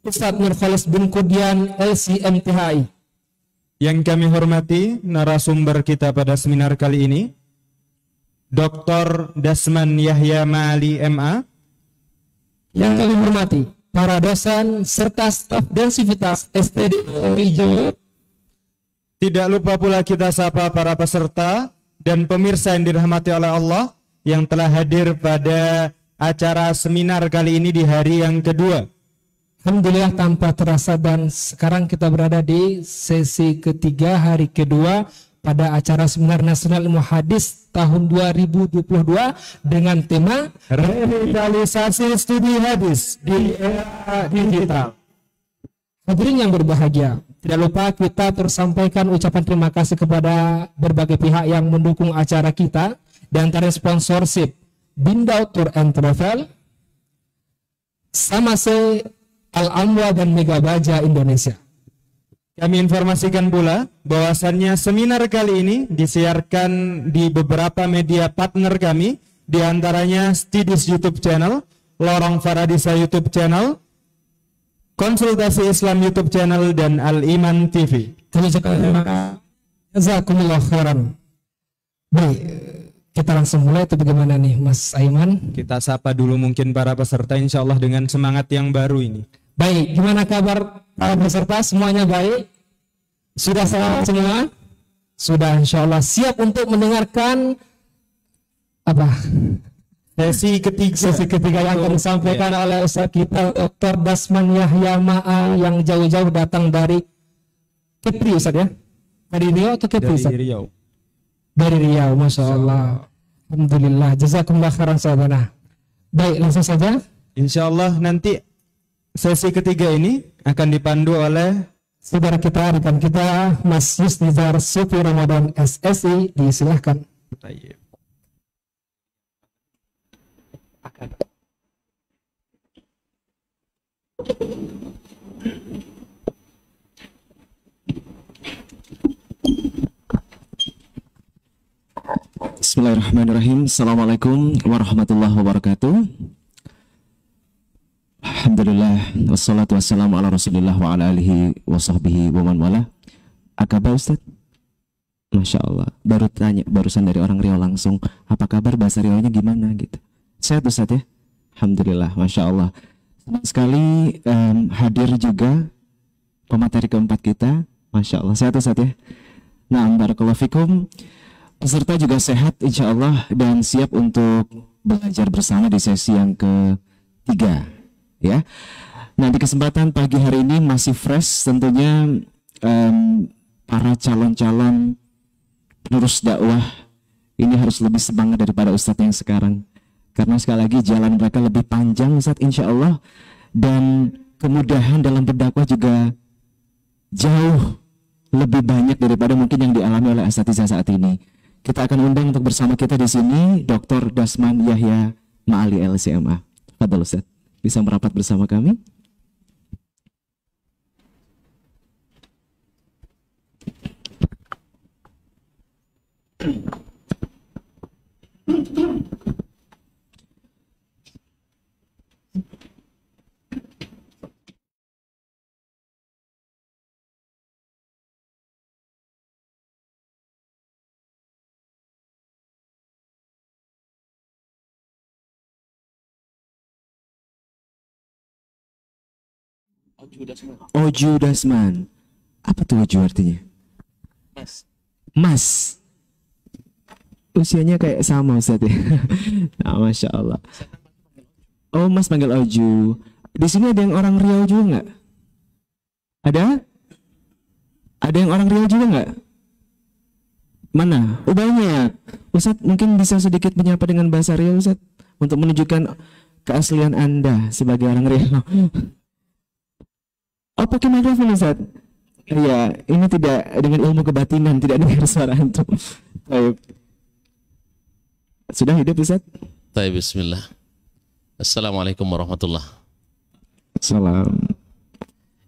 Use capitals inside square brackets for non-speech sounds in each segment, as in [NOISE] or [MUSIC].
Ustaz Nurfalis bin Kudian LCMTHI. Yang kami hormati narasumber kita pada seminar kali ini, Dr. Dasman Yahya Mali MA. Yang kami hormati para dosen serta staf dan sivitas STD Tidak lupa pula kita sapa para peserta dan pemirsa yang dirahmati oleh Allah yang telah hadir pada acara seminar kali ini di hari yang kedua. Alhamdulillah tanpa terasa dan sekarang kita berada di sesi ketiga hari kedua pada acara seminar nasional ilmu hadis tahun 2022 dengan tema revitalisasi studi hadis di era digital. Hadirin yang berbahagia, tidak lupa kita tersampaikan ucapan terima kasih kepada berbagai pihak yang mendukung acara kita dan antara sponsorship Bindau, Tour and Travel, sama se Al-Amwa dan Mega Baja Indonesia. Kami informasikan pula bahwasannya seminar kali ini disiarkan di beberapa media partner kami, diantaranya Stidis YouTube channel, Lorong Faradisa YouTube channel, Konsultasi Islam YouTube channel, dan Al-Iman TV. terima kasih. Jazakumullah khairan. Baik, kita langsung mulai itu bagaimana nih Mas Aiman? Kita sapa dulu mungkin para peserta insya Allah dengan semangat yang baru ini. Baik, gimana kabar para peserta? Semuanya baik? Sudah selamat semua? Sudah insya Allah siap untuk mendengarkan apa? Sesi ketiga. Sesi ketiga yang akan disampaikan yeah. oleh Ustaz kita Dr. Dasman Yahya Ma'a yang jauh-jauh datang dari Kepri Ustaz ya? Dari Riau atau Kepri Ustaz? Dari Riau dari Riau Masya Allah Alhamdulillah Jazakumullah khairan saudara baik langsung saja Insya Allah nanti sesi ketiga ini akan dipandu oleh saudara kita rekan kita Mas Yusnizar Sufi Ramadan SSI disilahkan baik akan Bismillahirrahmanirrahim. Assalamualaikum warahmatullahi wabarakatuh. Alhamdulillah wassalatu wassalamu ala Rasulillah wa ala alihi wa sahbihi wa man wala. Akaba Ustaz? Masya Allah. Baru tanya barusan dari orang Riau langsung, apa kabar bahasa Riau nya gimana gitu. Sehat Ustaz ya? Alhamdulillah, Masya Allah. Sekali um, hadir juga pemateri keempat kita, Masya Allah. Sehat Ustaz ya? Nah, Barakallahu Fikum peserta juga sehat insya Allah dan siap untuk belajar bersama di sesi yang ketiga ya. Nah kesempatan pagi hari ini masih fresh tentunya um, para calon-calon penerus dakwah ini harus lebih semangat daripada Ustadz yang sekarang karena sekali lagi jalan mereka lebih panjang Ustadz insya Allah dan kemudahan dalam berdakwah juga jauh lebih banyak daripada mungkin yang dialami oleh asatiza saat ini kita akan undang untuk bersama kita di sini Dr. Dasman Yahya Ma'ali LCMA. Fadal Ustaz, bisa merapat bersama kami? Thank [CLEARS THROAT] you. Oju Dasman. Apa tuh Oju artinya? Mas. Mas. Usianya kayak sama Ustaz ya. nah, [LAUGHS] Masya Allah. Oh Mas panggil Oju. Di sini ada yang orang Riau juga nggak? Ada? Ada yang orang Riau juga nggak? Mana? Oh banyak. Ustadz mungkin bisa sedikit menyapa dengan bahasa Riau Ustadz untuk menunjukkan keaslian Anda sebagai orang Riau. [LAUGHS] oh pakai mikrofon Ustaz Iya, ini tidak dengan ilmu kebatinan, tidak dengar suara itu. Baik. Sudah hidup Ustaz? Baik, bismillah. Assalamualaikum warahmatullahi Salam.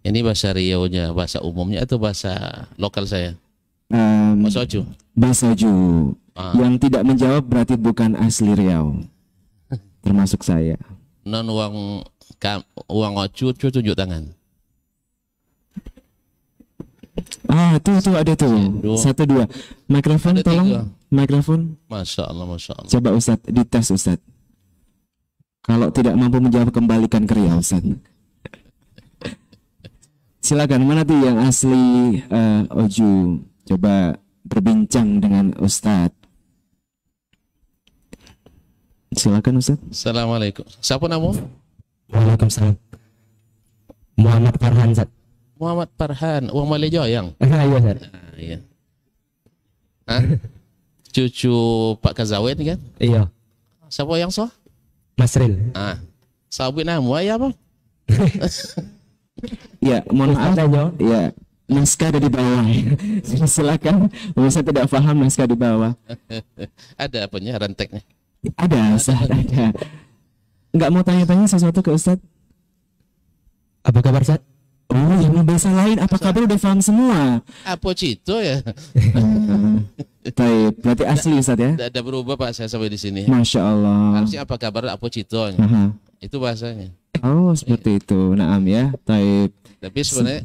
Ini bahasa Riau-nya, bahasa umumnya atau bahasa lokal saya? Um, bahasa Oju. Bahasa Oju. Ah. Yang tidak menjawab berarti bukan asli Riau. [LAUGHS] Termasuk saya. Non uang uang Oju, tunjuk tangan. Ah, tuh tuh ada tuh. Satu dua. Mikrofon ada tolong. Mikrofon. Masya Allah, masya Allah. Coba Ustad di dites Ustad. Kalau tidak mampu menjawab kembalikan ke Ria Ustad. Silakan mana tuh yang asli uh, Oju? Coba berbincang dengan Ustad. Silakan Ustad Assalamualaikum. Siapa namamu? Waalaikumsalam. Muhammad Farhan Zat. Muhammad Farhan, uang Malaysia yang. [LAUGHS] Ah, ya, Sir. Nah, iya. Cucu Pak Kazawet kan? Iya. Siapa yang so? Masril. Ah. Sabit nama ya apa? [LAUGHS] ya, mohon maaf aja. Ya, naskah ada di bawah. [LAUGHS] Silakan, saya tidak paham naskah di bawah. ada apanya ranteknya? Ada, Ustaz, ada. Enggak mau tanya-tanya sesuatu ke Ustaz? Apa kabar, Ustaz? Oh, yang bahasa lain apa kabar udah paham semua? Apa cito ya? [LAUGHS] Baik, berarti asli Ustaz ya? Tidak ada berubah Pak saya sampai di sini. Masya Allah. Harusnya apa kabar apa cito? Ya? Itu bahasanya. Oh, seperti iya. itu. Naam ya. Taib. Tapi sebenarnya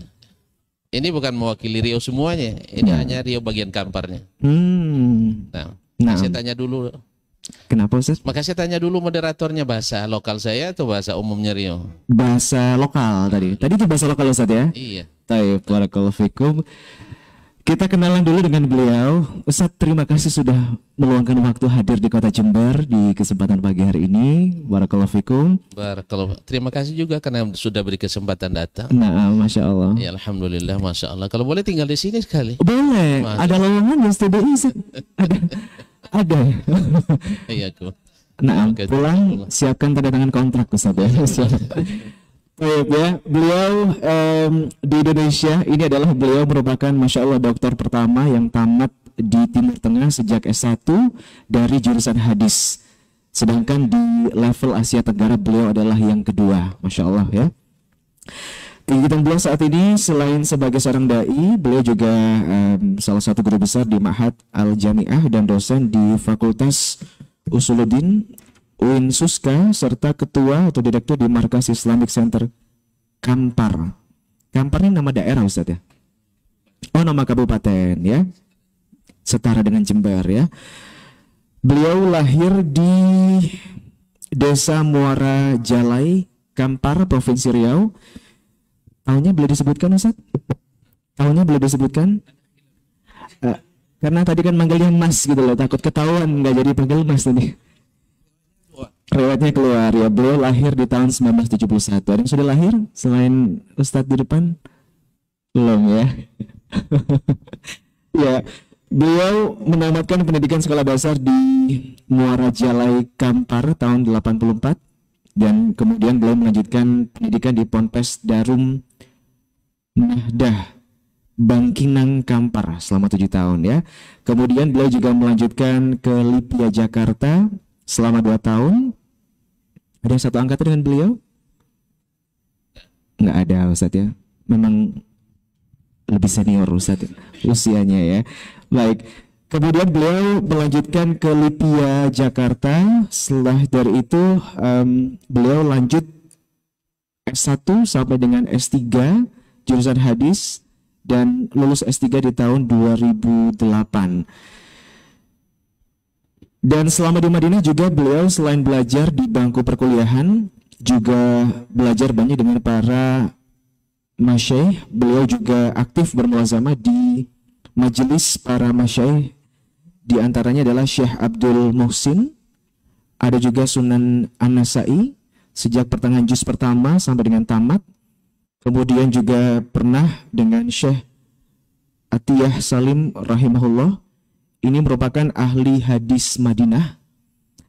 ini bukan mewakili Rio semuanya, ini nah. hanya Rio bagian kamparnya. Hmm. Nah, nah, saya tanya dulu Kenapa Ustaz? Makasih tanya dulu moderatornya bahasa lokal saya atau bahasa umumnya Rio? Bahasa lokal tadi. Tadi itu bahasa lokal Ustaz ya? Iya. Taib, barakallahu fikum. Kita kenalan dulu dengan beliau. Ustaz, terima kasih sudah meluangkan waktu hadir di Kota Jember di kesempatan pagi hari ini. Barakallahu fikum. Terima kasih juga karena sudah beri kesempatan datang. Nah, Masya Allah. Ya, Alhamdulillah, Masya Allah. Kalau boleh tinggal di sini sekali. Boleh. Ada lowongan di studio Ustaz. Ada ada ya? [LAUGHS] iya tuh nah okay. pulang siapkan tanda tangan kontrak Ustaz ya iya. [LAUGHS] Baik ya, beliau um, di Indonesia ini adalah beliau merupakan masya Allah dokter pertama yang tamat di Timur Tengah sejak S1 dari jurusan hadis. Sedangkan di level Asia Tenggara beliau adalah yang kedua, masya Allah ya. Kegiatan beliau saat ini selain sebagai seorang dai, beliau juga um, salah satu guru besar di Mahat Al Jamiah dan dosen di Fakultas Usuluddin UIN Suska serta ketua atau direktur di Markas Islamic Center Kampar. Kampar ini nama daerah Ustaz ya? Oh nama kabupaten ya? Setara dengan Jember ya. Beliau lahir di Desa Muara Jalai, Kampar, Provinsi Riau Tahunnya boleh disebutkan Ustaz? Tahunnya boleh disebutkan? Uh, karena tadi kan manggilnya Mas gitu loh, takut ketahuan nggak jadi panggil Mas tadi. Rewetnya keluar ya, beliau lahir di tahun 1971. Ada yang sudah lahir selain Ustadz di depan? Belum ya. [LAUGHS] ya, beliau menamatkan pendidikan sekolah dasar di Muara Jalai Kampar tahun 84 dan kemudian beliau melanjutkan pendidikan di Ponpes Darum Nahdah Bangkinang Kampar selama tujuh tahun ya. Kemudian beliau juga melanjutkan ke Lipia Jakarta selama dua tahun. Ada yang satu angkatan dengan beliau? Nggak ada Ustaz ya. Memang lebih senior Ustaz usianya ya. Baik, Kemudian beliau melanjutkan ke Lipia, Jakarta. Setelah dari itu um, beliau lanjut S1 sampai dengan S3 jurusan hadis dan lulus S3 di tahun 2008. Dan selama di Madinah juga beliau selain belajar di bangku perkuliahan juga belajar banyak dengan para masyaih. Beliau juga aktif bermuazamah di majelis para masyaih di antaranya adalah Syekh Abdul Muhsin, ada juga Sunan An-Nasai sejak pertengahan juz pertama sampai dengan tamat. Kemudian juga pernah dengan Syekh Atiyah Salim rahimahullah. Ini merupakan ahli hadis Madinah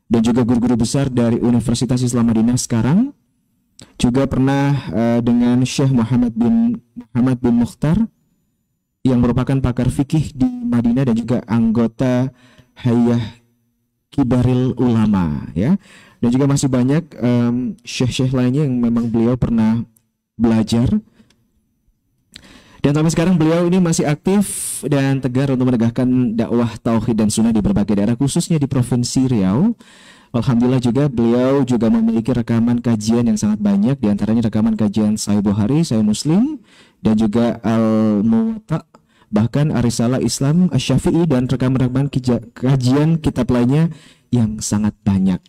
dan juga guru-guru besar dari Universitas Islam Madinah sekarang. Juga pernah uh, dengan Syekh Muhammad bin Muhammad bin Mukhtar yang merupakan pakar fikih di Madinah dan juga anggota Hayah Kibaril Ulama ya. Dan juga masih banyak um, syekh-syekh lainnya yang memang beliau pernah belajar. Dan sampai sekarang beliau ini masih aktif dan tegar untuk menegakkan dakwah tauhid dan sunnah di berbagai daerah khususnya di Provinsi Riau Alhamdulillah juga beliau juga memiliki rekaman kajian yang sangat banyak diantaranya rekaman kajian Sahih Bukhari, Sahih Muslim dan juga Al Muwatta bahkan Arisala Islam Syafi'i dan rekaman-rekaman kajian kitab lainnya yang sangat banyak.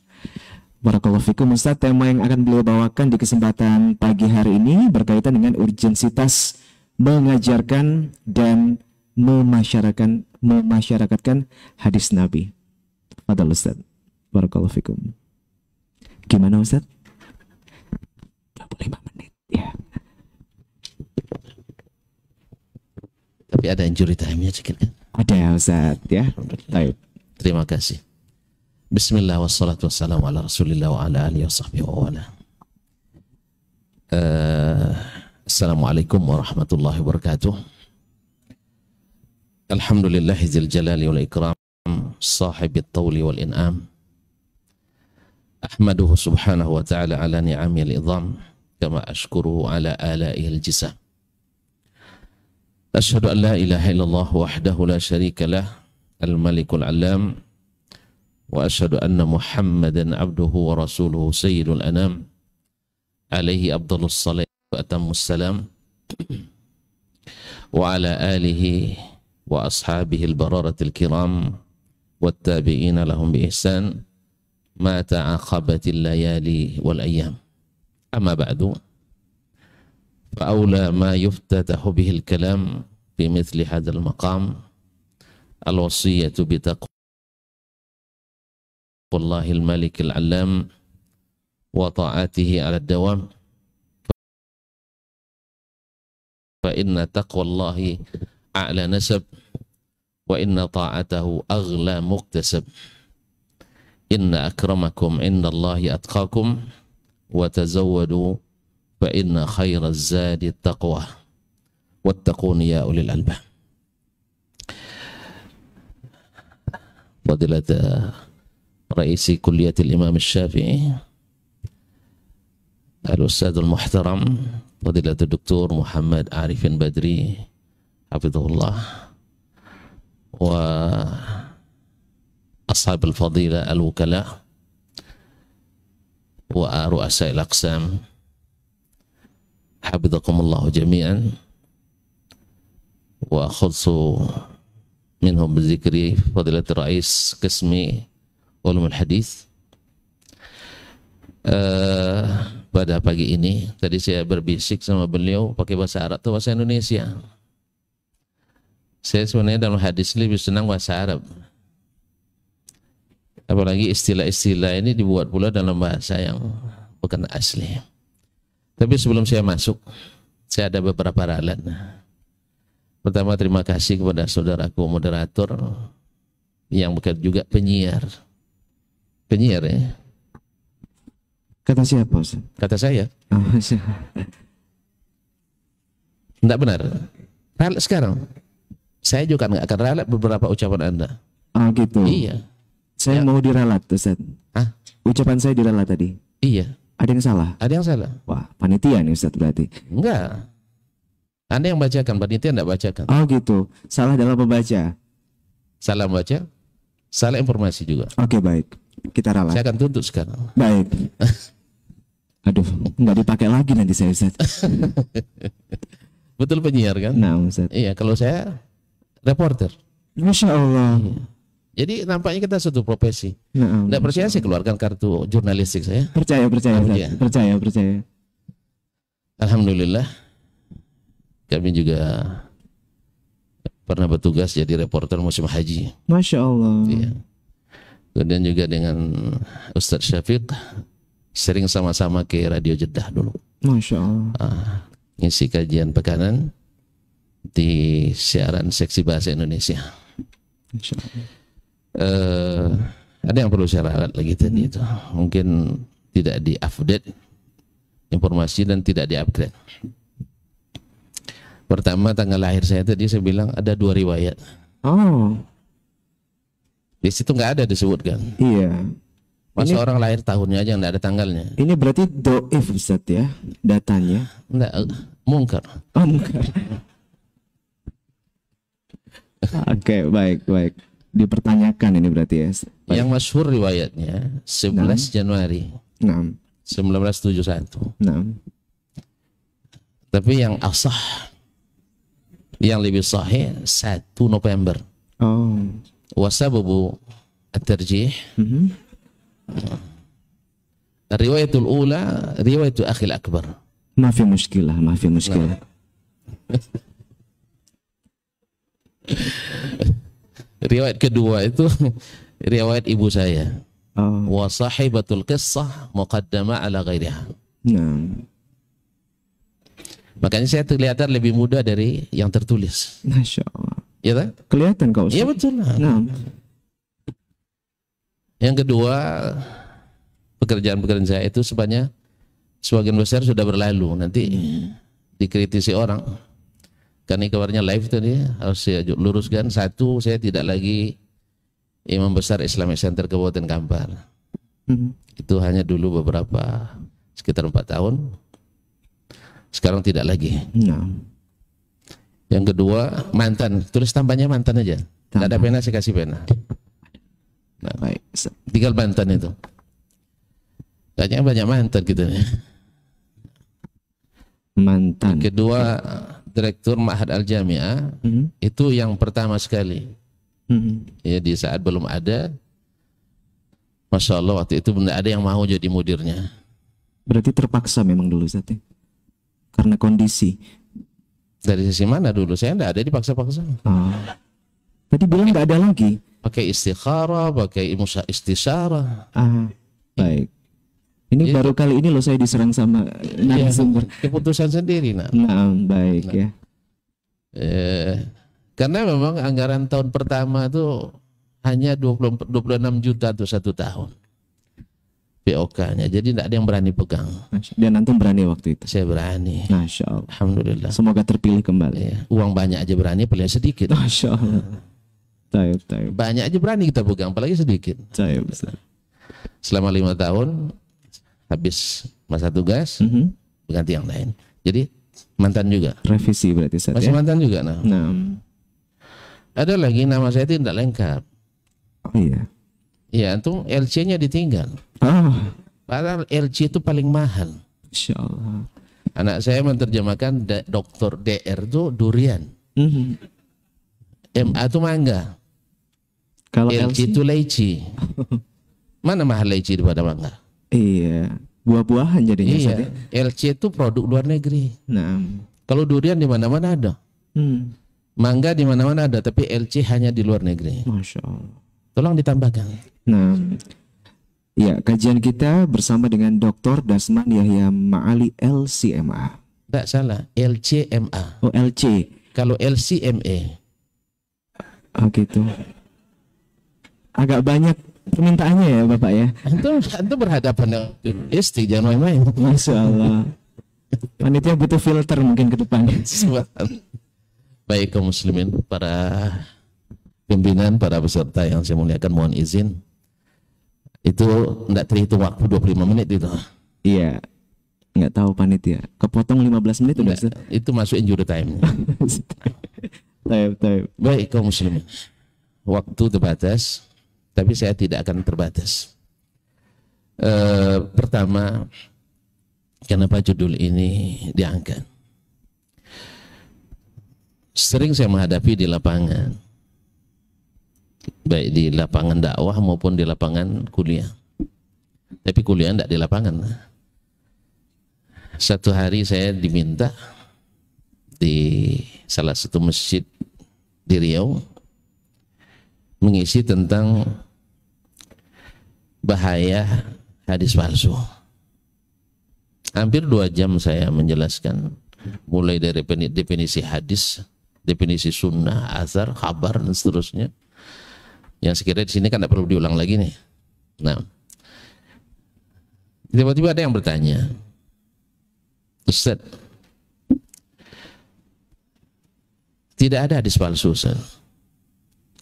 Barakallahu fikum Ustaz, tema yang akan beliau bawakan di kesempatan pagi hari ini berkaitan dengan urgensitas mengajarkan dan memasyarakatkan memasyarakatkan hadis Nabi. Fadal Ustaz. Barakallahu fikum. Gimana Ustaz? 25 menit ya. Tapi ada injury time-nya sedikit kan? Ada Ustaz ya. Baik. Terima kasih. Bismillah wassalatu wassalamu ala rasulillah wa ala alihi wa sahbihi wa Uh, Assalamualaikum warahmatullahi wabarakatuh. Alhamdulillahi zil jalali wal ikram sahibi tawli wal in'am. أحمده سبحانه وتعالى على نعمه العظام كما أشكره على آلائه الجسام أشهد أن لا إله إلا الله وحده لا شريك له الملك العلام وأشهد أن محمدا عبده ورسوله سيد الأنام عليه أفضل الصلاة وأتم السلام وعلى آله وأصحابه البرارة الكرام والتابعين لهم بإحسان ما تعاقبت الليالي والأيام أما بعد فأولى ما يفتتح به الكلام في مثل هذا المقام الوصية بتقوى الله الملك العلام وطاعته على الدوام فإن تقوى الله أعلى نسب وإن طاعته أغلى مكتسب إن أكرمكم عند الله أتقاكم وتزودوا فإن خير الزاد التقوى واتقون يا أولي الألباب فضيلة رئيس كلية الإمام الشافعي الأستاذ المحترم فضيلة الدكتور محمد عارف بدري حفظه الله و al-Fadila, أصحاب الفضيلة الوكلاء ورؤساء الأقسام حفظكم الله wa وأخص minhum بذكر فضيلة الرئيس قسم علوم الحديث uh, pada pagi ini tadi saya berbisik sama beliau pakai bahasa Arab atau bahasa Indonesia saya sebenarnya dalam hadis lebih senang bahasa Arab apalagi istilah-istilah ini dibuat pula dalam bahasa yang bukan asli tapi sebelum saya masuk saya ada beberapa ralat pertama terima kasih kepada saudaraku moderator yang bukan juga penyiar penyiar ya kata siapa kata saya oh, tidak benar ralat sekarang saya juga nggak akan ralat beberapa ucapan anda ah gitu iya saya ya. mau diralat, Ustaz. Hah? Ucapan saya diralat tadi. Iya. Ada yang salah? Ada yang salah. Wah, panitia nih Ustaz berarti. Enggak. Anda yang bacakan, panitia enggak bacakan. Oh gitu. Salah dalam membaca. Salah membaca, salah informasi juga. Oke, baik. Kita ralat. Saya akan tuntut sekarang. Baik. [LAUGHS] Aduh, enggak dipakai lagi nanti saya Ustaz. [LAUGHS] Betul penyiar kan? Nah, Ustaz. Iya, kalau saya reporter. Masya Allah. Iya. Jadi nampaknya kita satu profesi. Nah, Nggak percaya saya keluarkan kartu jurnalistik saya. Percaya, percaya, percaya, percaya, percaya. Alhamdulillah, kami juga pernah bertugas jadi reporter musim haji. Masya Allah. Ya. Kemudian juga dengan Ustadz Syafiq sering sama-sama ke Radio Jeddah dulu. Masya Allah. Ah, ngisi kajian pekanan di siaran seksi bahasa Indonesia. Masya Allah uh, ada yang perlu saya ralat lagi tadi itu mungkin tidak di update informasi dan tidak di upgrade pertama tanggal lahir saya tadi saya bilang ada dua riwayat oh di situ nggak ada disebutkan iya Masa ini, orang lahir tahunnya aja nggak ada tanggalnya. Ini berarti doif Ustaz ya datanya? Nggak, eh, mungkar. Oh mungkar. [LAUGHS] Oke, okay, baik, baik dipertanyakan ini berarti ya. Pak. Yang masyhur riwayatnya 11 6. Januari. 6. 1971. 6. Tapi yang asah yang lebih sahih 1 November. Oh. Wasababu at-tarjih. Mm-hmm. Riwayatul ula, riwayatul akhil akbar. ما ya, muskilah, مشكلة ya, muskilah. Nah. [LAUGHS] riwayat kedua itu [LAUGHS] riwayat ibu saya oh. wa sahibatul kisah muqaddama ala ghairiha nah. makanya saya terlihat lebih muda dari yang tertulis Masya Allah ya tak? kelihatan kau iya betul lah nah. yang kedua pekerjaan-pekerjaan saya itu sebanyak sebagian besar sudah berlalu nanti hmm. dikritisi orang karena kabarnya live tadi harus saya luruskan satu saya tidak lagi imam besar Islamic Center Kabupaten Kampar hmm. itu hanya dulu beberapa sekitar empat tahun sekarang tidak lagi iya. yang kedua mantan tulis tambahnya mantan aja tidak ada pena saya kasih pena nah, tinggal mantan itu banyak banyak mantan gitu ya mantan kedua direktur Ma'had Al-Jami'ah hmm. itu yang pertama sekali. Hmm. Ya di saat belum ada Masya Allah waktu itu benda ada yang mau jadi mudirnya. Berarti terpaksa memang dulu saatnya, Karena kondisi. Dari sisi mana dulu? Saya tidak ada dipaksa-paksa. Oh. Tadi bilang nggak ada lagi. Pakai istikharah, pakai istisara. Ah, baik. Ini ya. baru kali ini loh saya diserang sama narasumber. Ya, keputusan sendiri, nak. Nah, baik nah. ya. Eh, karena memang anggaran tahun pertama itu hanya 20, 26 juta tuh satu tahun. POK-nya. Jadi tidak ada yang berani pegang. Dia nanti berani waktu itu? Saya berani. Masya Allah. Alhamdulillah. Semoga terpilih kembali. Ya. Uang banyak aja berani, pilih sedikit. Masya Allah. Taib, taib. Banyak aja berani kita pegang, apalagi sedikit. taib. Selama lima tahun, habis masa tugas mm -hmm. berganti yang lain. Jadi mantan juga. Revisi berarti saat Masih ya? mantan juga nah. nah. Hmm. Ada lagi nama saya itu tidak lengkap. Oh iya. Iya, itu LC-nya ditinggal. Oh. Padahal LC itu paling mahal. Insya Allah. Anak saya menerjemahkan dokter DR itu durian. Mm -hmm. MA itu mangga. Kalau LC itu leci. [LAUGHS] Mana mahal leci daripada mangga? Iya, buah-buahan jadinya. Iya. Saatnya. LC itu produk luar negeri. Nah. Kalau durian di mana-mana ada. Hmm. Mangga di mana-mana ada, tapi LC hanya di luar negeri. Masya Allah. Tolong ditambahkan. Nah, ya kajian kita bersama dengan Dr. Dasman Yahya Ma'ali LCMA. Tidak salah, LCMA. Oh, LC. Kalau LCMA. Oh ah, gitu. Agak banyak permintaannya ya Bapak ya. itu itu berhadapan dengan istri jangan main-main. Masya Allah. Panitia butuh filter mungkin ke depan. Baik kaum muslimin, para pimpinan, para peserta yang saya muliakan mohon izin. Itu enggak terhitung waktu 25 menit itu. Iya. Enggak tahu panitia. Kepotong 15 menit udah. itu masukin juri time. time, time. Baik kaum muslimin. Waktu terbatas tapi saya tidak akan terbatas. E, pertama, kenapa judul ini diangkat? Sering saya menghadapi di lapangan, baik di lapangan dakwah maupun di lapangan kuliah. Tapi kuliah tidak di lapangan. Satu hari saya diminta di salah satu masjid di Riau mengisi tentang bahaya hadis palsu. Hampir dua jam saya menjelaskan mulai dari definisi hadis, definisi sunnah, azar, kabar dan seterusnya. Yang sekiranya di sini kan tidak perlu diulang lagi nih. Nah, tiba-tiba ada yang bertanya, Ustaz, tidak ada hadis palsu Ustaz.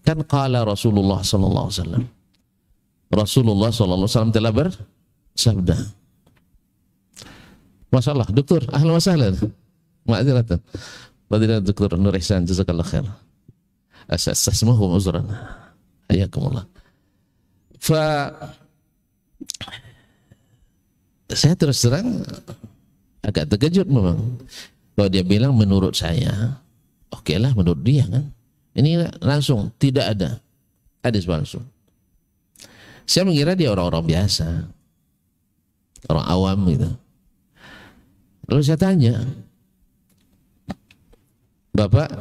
Kan kala Rasulullah Sallallahu Alaihi Wasallam Rasulullah SAW telah bersabda. Masalah, dokter, ahlan wa sahlan. Ma'adiratan. Fadilah dokter Nur Ihsan, jazakallah khair. Asasmuhum uzran. Ayakumullah. Fa saya terus terang agak terkejut memang. Kalau dia bilang menurut saya, oke okay lah menurut dia kan. Ini langsung tidak ada hadis langsung. Saya mengira dia orang-orang biasa, orang awam gitu. Lalu saya tanya, Bapak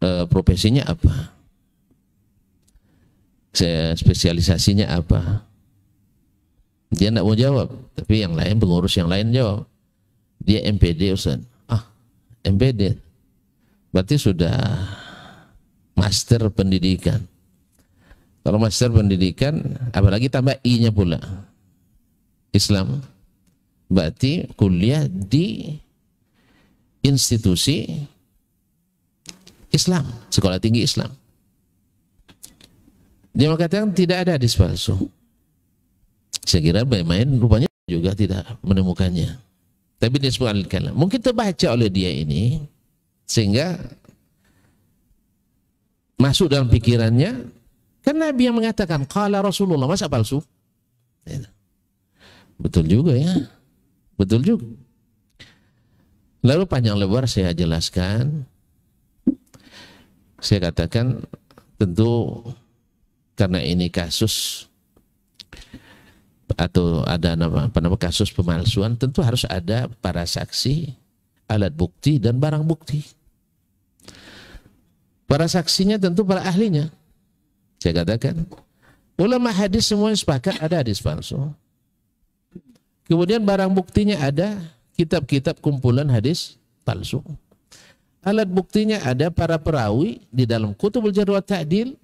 eh, profesinya apa? Saya spesialisasinya apa? Dia tidak mau jawab, tapi yang lain pengurus yang lain jawab. Dia MPD Ustaz. Ah, MPD. Berarti sudah master pendidikan. Kalau master pendidikan, apalagi tambah i-nya pula. Islam. Berarti kuliah di institusi Islam, sekolah tinggi Islam. Dia mengatakan tidak ada hadis palsu. Saya kira bermain, rupanya juga tidak menemukannya. Tapi nisbah sebuah kalam Mungkin terbaca oleh dia ini sehingga masuk dalam pikirannya Kan Nabi yang mengatakan, Kala Rasulullah, masa palsu? Iya. Betul juga ya. Betul juga. Lalu panjang lebar saya jelaskan. Saya katakan tentu karena ini kasus atau ada nama, apa nama kasus pemalsuan tentu harus ada para saksi, alat bukti dan barang bukti. Para saksinya tentu para ahlinya. Saya katakan, ulama hadis semua sepakat ada hadis palsu. Kemudian barang buktinya ada kitab-kitab kumpulan hadis palsu. Alat buktinya ada para perawi di dalam kutubul jarwa ta'dil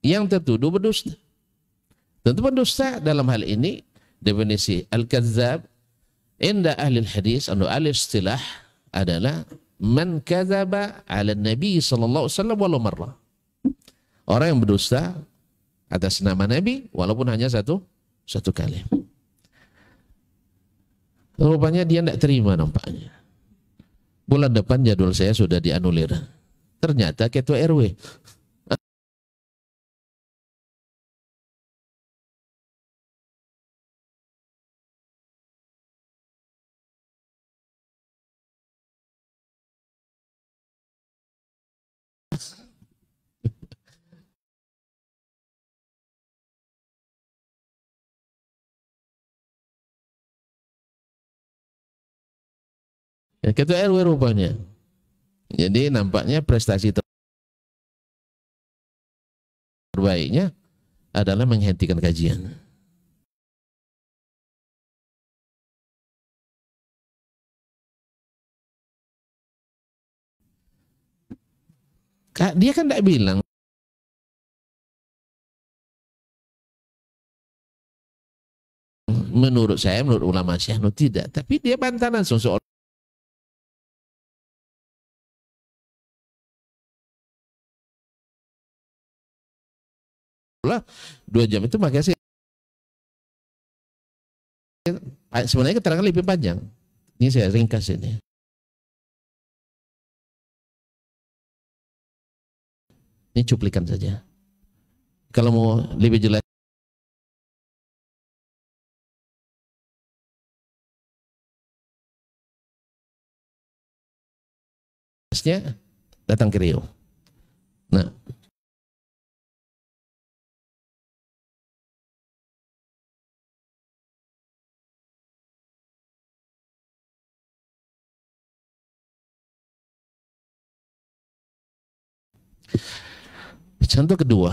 yang tertuduh berdusta. Tentu berdusta dalam hal ini definisi al-kazzab inda ahli hadis atau ahli istilah adalah man kadzaba 'ala nabi sallallahu alaihi wasallam walau marrah orang yang berdusta atas nama Nabi walaupun hanya satu satu kali. Rupanya dia tidak terima nampaknya. Bulan depan jadwal saya sudah dianulir. Ternyata ketua RW. ya, ketua gitu RW rupanya jadi nampaknya prestasi terbaiknya adalah menghentikan kajian dia kan tidak bilang menurut saya menurut ulama Syahnu tidak tapi dia bantah langsung soal lah dua jam itu makanya sih sebenarnya keterangan lebih panjang ini saya ringkas ini ini cuplikan saja kalau mau lebih jelas datang ke Rio. Nah, Contoh kedua,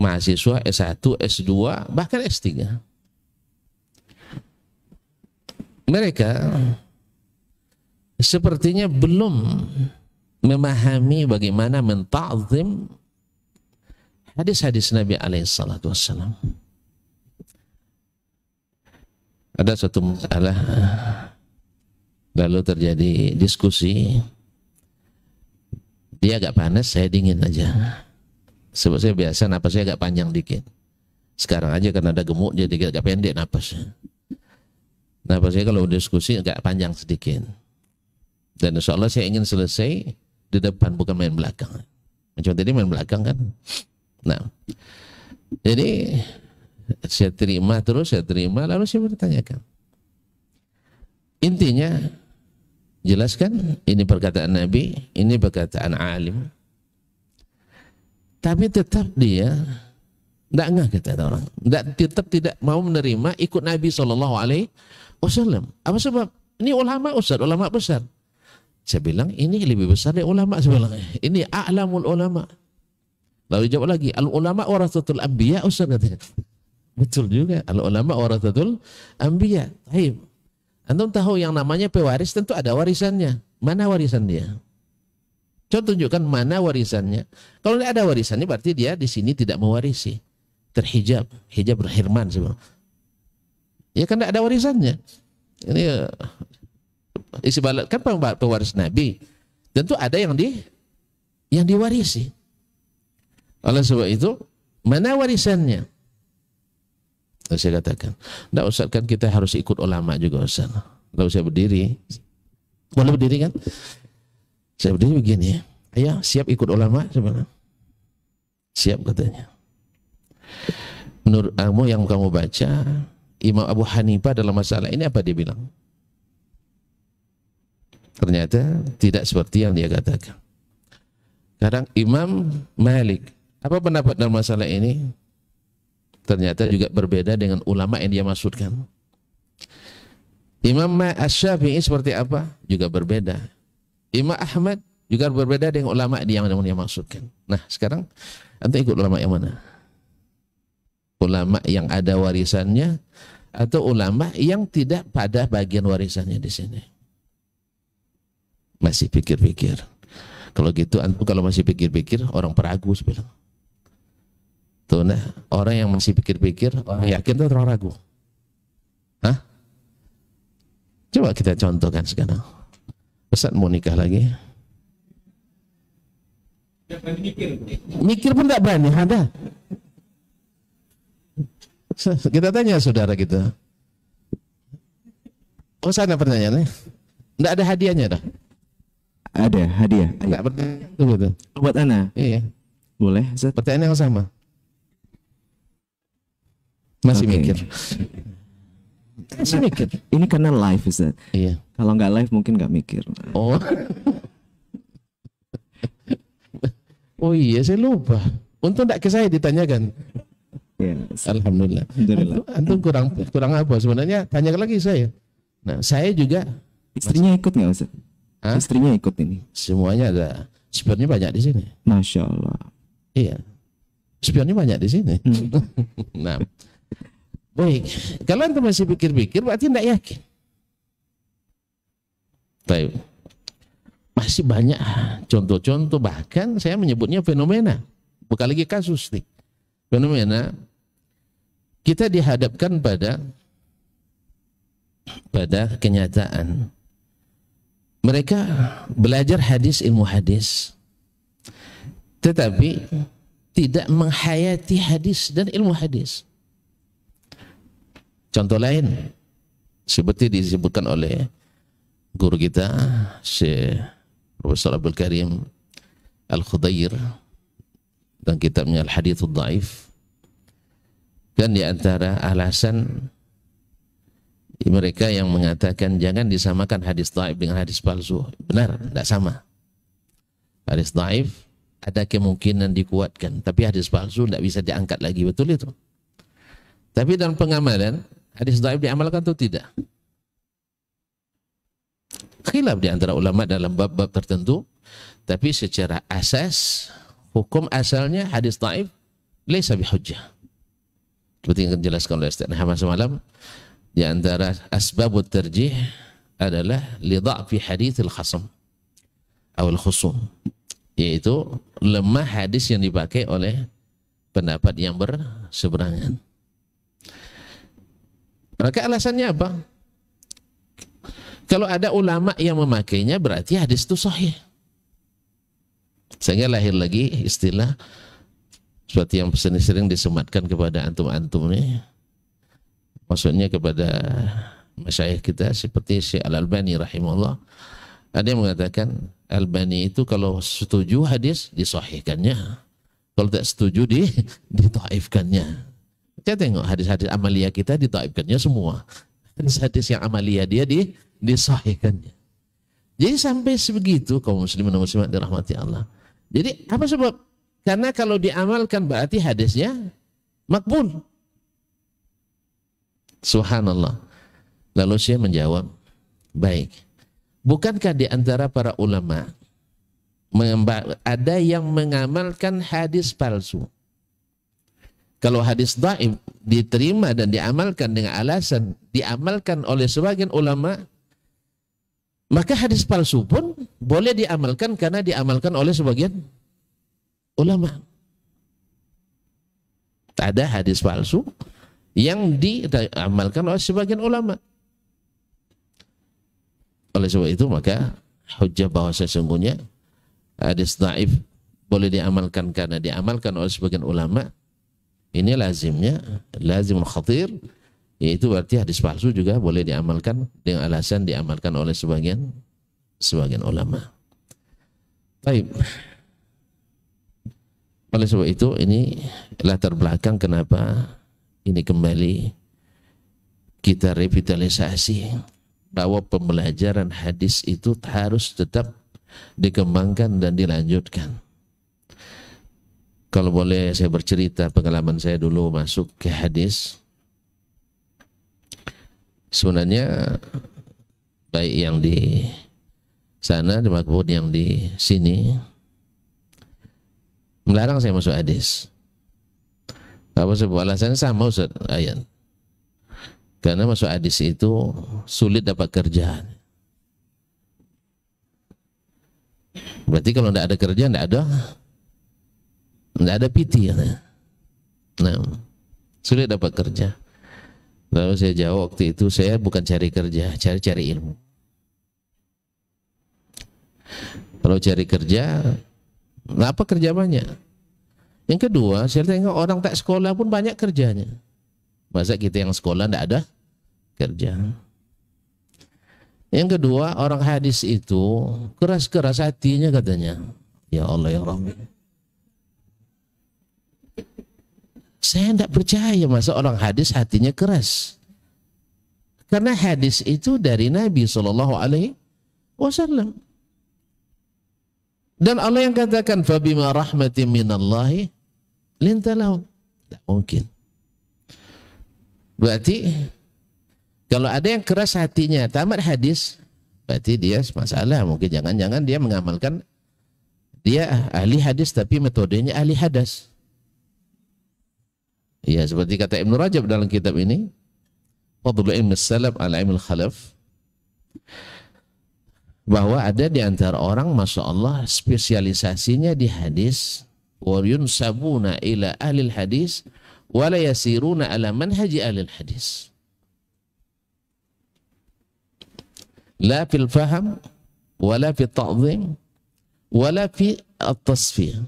mahasiswa S1, S2, bahkan S3. Mereka sepertinya belum memahami bagaimana mentazim hadis-hadis Nabi alaihi salatu wassalam ada suatu masalah lalu terjadi diskusi dia agak panas saya dingin aja sebab saya biasa napas saya agak panjang dikit sekarang aja karena ada gemuk jadi agak pendek napas napas saya kalau diskusi agak panjang sedikit dan insya Allah saya ingin selesai di depan bukan main belakang macam tadi main belakang kan nah jadi saya terima terus, saya terima, lalu saya bertanyakan. Intinya, jelaskan ini perkataan Nabi, ini perkataan alim. Tapi tetap dia tidak ngah kata orang. Tidak tetap tidak mau menerima ikut Nabi Shallallahu Alaihi Wasallam. Apa sebab? Ini ulama besar, ulama besar. Saya bilang ini lebih besar dari ulama sebenarnya. Ini a'lamul ulama. Lalu jawab lagi, al ulama warasatul anbiya usah katanya. Betul juga. Al ulama warasatul anbiya. Baik. Antum tahu yang namanya pewaris tentu ada warisannya. Mana warisan dia Coba tunjukkan mana warisannya. Kalau tidak ada warisannya berarti dia di sini tidak mewarisi. Terhijab, hijab berhirman sebenarnya. Ya kan tidak ada warisannya. Ini eh, isi balat kan pewaris Nabi. Tentu ada yang di yang diwarisi. Oleh sebab itu, mana warisannya? Saya katakan, tidak usah kan kita harus ikut ulama juga Ustaz. Enggak usah berdiri. Boleh berdiri kan? Saya berdiri begini. Ayah siap ikut ulama sebenarnya. Siap katanya. Menurut kamu yang kamu baca, Imam Abu Hanifah dalam masalah ini apa dia bilang? Ternyata tidak seperti yang dia katakan. Kadang Imam Malik, apa pendapat dalam masalah ini? ternyata juga berbeda dengan ulama yang dia maksudkan. Imam Ash-Shafi'i seperti apa? Juga berbeda. Imam Ahmad juga berbeda dengan ulama yang dia maksudkan. Nah, sekarang antum ikut ulama yang mana? Ulama yang ada warisannya atau ulama yang tidak pada bagian warisannya di sini. Masih pikir-pikir. Kalau gitu antum kalau masih pikir-pikir orang peragu bilang. Tuh, gitu. nah, orang yang masih pikir-pikir, orang yakin tuh orang ragu. Hah? Coba kita contohkan sekarang. Pesan mau nikah lagi? Mikir. pun tidak berani, ada. [LAUGHS] Kita tanya saudara kita. Oh sana pertanyaannya. Tidak ada hadiahnya dah. Ada hadiah. Enggak pertanyaan Buat Ana. Iya. Boleh. Ustaz. Pertanyaan yang sama. Masih okay. mikir. Masih mikir. Ini karena live, Ustaz. Iya. Kalau nggak live mungkin nggak mikir. Oh. oh iya, saya lupa. Untung tidak ke saya ditanyakan. Yes. Iya. Alhamdulillah. Alhamdulillah. Antum kurang kurang apa sebenarnya? Tanya lagi saya. Nah, saya juga istrinya ikut nggak Ustaz? Hah? Istrinya ikut ini. Semuanya ada. sebenarnya banyak di sini. Masya Allah. Iya. Spionnya banyak di sini. Hmm. [LAUGHS] nah, Baik, kalau anda masih pikir-pikir berarti tidak yakin. Baik. Masih banyak contoh-contoh bahkan saya menyebutnya fenomena. Bukan lagi kasus nih. Fenomena kita dihadapkan pada pada kenyataan. Mereka belajar hadis ilmu hadis tetapi tidak menghayati hadis dan ilmu hadis. Contoh lain, seperti disebutkan oleh guru kita, Syekh Profesor Abdul Karim Al-Khudair, dan kitabnya Al-Hadithul Daif, dan di antara alasan mereka yang mengatakan jangan disamakan hadis daif dengan hadis palsu. Benar, tidak sama. Hadis daif ada kemungkinan dikuatkan, tapi hadis palsu tidak bisa diangkat lagi, betul itu. Tapi dalam pengamalan Hadis dhaif diamalkan atau tidak? Khilaf di antara ulama dalam bab-bab tertentu, tapi secara asas hukum asalnya hadis dhaif laisa bihujjah. Seperti yang dijelaskan oleh Ustaz Hamad semalam, di antara asbabut terjih adalah lidha'fi hadithil khasam awal khusum yaitu lemah hadis yang dipakai oleh pendapat yang berseberangan maka nah, alasannya apa? Kalau ada ulama yang memakainya berarti hadis itu sahih. Sehingga lahir lagi istilah seperti yang sering disematkan kepada antum-antum ini. Maksudnya kepada masyayikh kita seperti Syekh Al-Albani rahimahullah. Ada yang mengatakan Albani itu kalau setuju hadis disahihkannya. Kalau tidak setuju di [LAUGHS] ditaifkannya. Kita tengok hadis-hadis amalia kita ditaibkannya semua. Hadis-hadis yang amalia dia di disahihkannya. Jadi sampai sebegitu kaum muslimin dan muslimat dirahmati Allah. Jadi apa sebab? Karena kalau diamalkan berarti hadisnya makbul. Subhanallah. Lalu saya menjawab, baik. Bukankah di antara para ulama ada yang mengamalkan hadis palsu? Kalau hadis dhaif diterima dan diamalkan dengan alasan diamalkan oleh sebagian ulama, maka hadis palsu pun boleh diamalkan karena diamalkan oleh sebagian ulama. Tak ada hadis palsu yang diamalkan oleh sebagian ulama. Oleh sebab itu maka hujah bahwa sesungguhnya hadis daif boleh diamalkan karena diamalkan oleh sebagian ulama ini lazimnya, lazim khatir, yaitu berarti hadis palsu juga boleh diamalkan dengan alasan diamalkan oleh sebagian sebagian ulama. Baik. Oleh sebab itu ini latar belakang kenapa ini kembali kita revitalisasi bahwa pembelajaran hadis itu harus tetap dikembangkan dan dilanjutkan. Kalau boleh saya bercerita pengalaman saya dulu masuk ke hadis. Sebenarnya baik yang di sana maupun yang di sini melarang saya masuk hadis. Apa sebuah alasannya sama Ustaz Ayan. Karena masuk hadis itu sulit dapat kerjaan. Berarti kalau tidak ada kerjaan, tidak ada nggak ada piti ya, Nah, sulit dapat kerja. Lalu saya jawab waktu itu saya bukan cari kerja, cari-cari ilmu. Kalau cari kerja, apa kerja banyak? Yang kedua, saya tengok orang tak sekolah pun banyak kerjanya. Masa kita yang sekolah tidak ada kerja? Yang kedua, orang hadis itu keras-keras hatinya katanya. Ya Allah ya Rabbi. Saya tidak percaya masa orang hadis hatinya keras. Karena hadis itu dari Nabi Shallallahu Alaihi Wasallam. Dan Allah yang katakan fabima rahmatin minallahi lintalahum. Tidak mungkin. Berarti kalau ada yang keras hatinya tamat hadis, berarti dia masalah. Mungkin jangan-jangan dia mengamalkan dia ahli hadis tapi metodenya ahli hadas. Ya, seperti kata Ibnu Rajab dalam kitab ini, fadlu ilmi salaf ala ilmi khalaf bahwa ada di antara orang Masya Allah spesialisasinya di hadis wa yunsabuna ila ahli hadis wa la yasiruna ala manhaji ahli hadis la fil faham wa la fil ta'zim wa la fil at-tasfiyah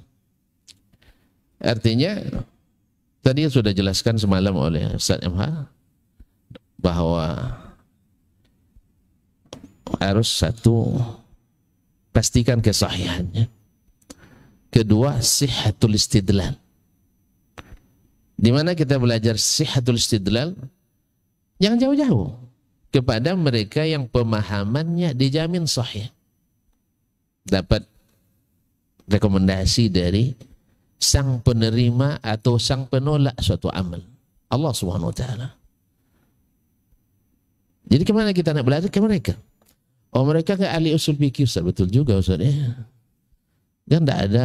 artinya Tadi sudah jelaskan semalam oleh Ustaz MH bahwa harus satu pastikan kesahihannya. Kedua, sihatul istidlal. Di mana kita belajar sihatul istidlal? Jangan jauh-jauh kepada mereka yang pemahamannya dijamin sahih. Dapat rekomendasi dari sang penerima atau sang penolak suatu amal. Allah Subhanahu wa taala. Jadi kemana kita nak belajar? Ke mereka. Oh mereka ke ahli usul fikih Ustaz. Betul juga Ustaz. Ya. Kan tidak ada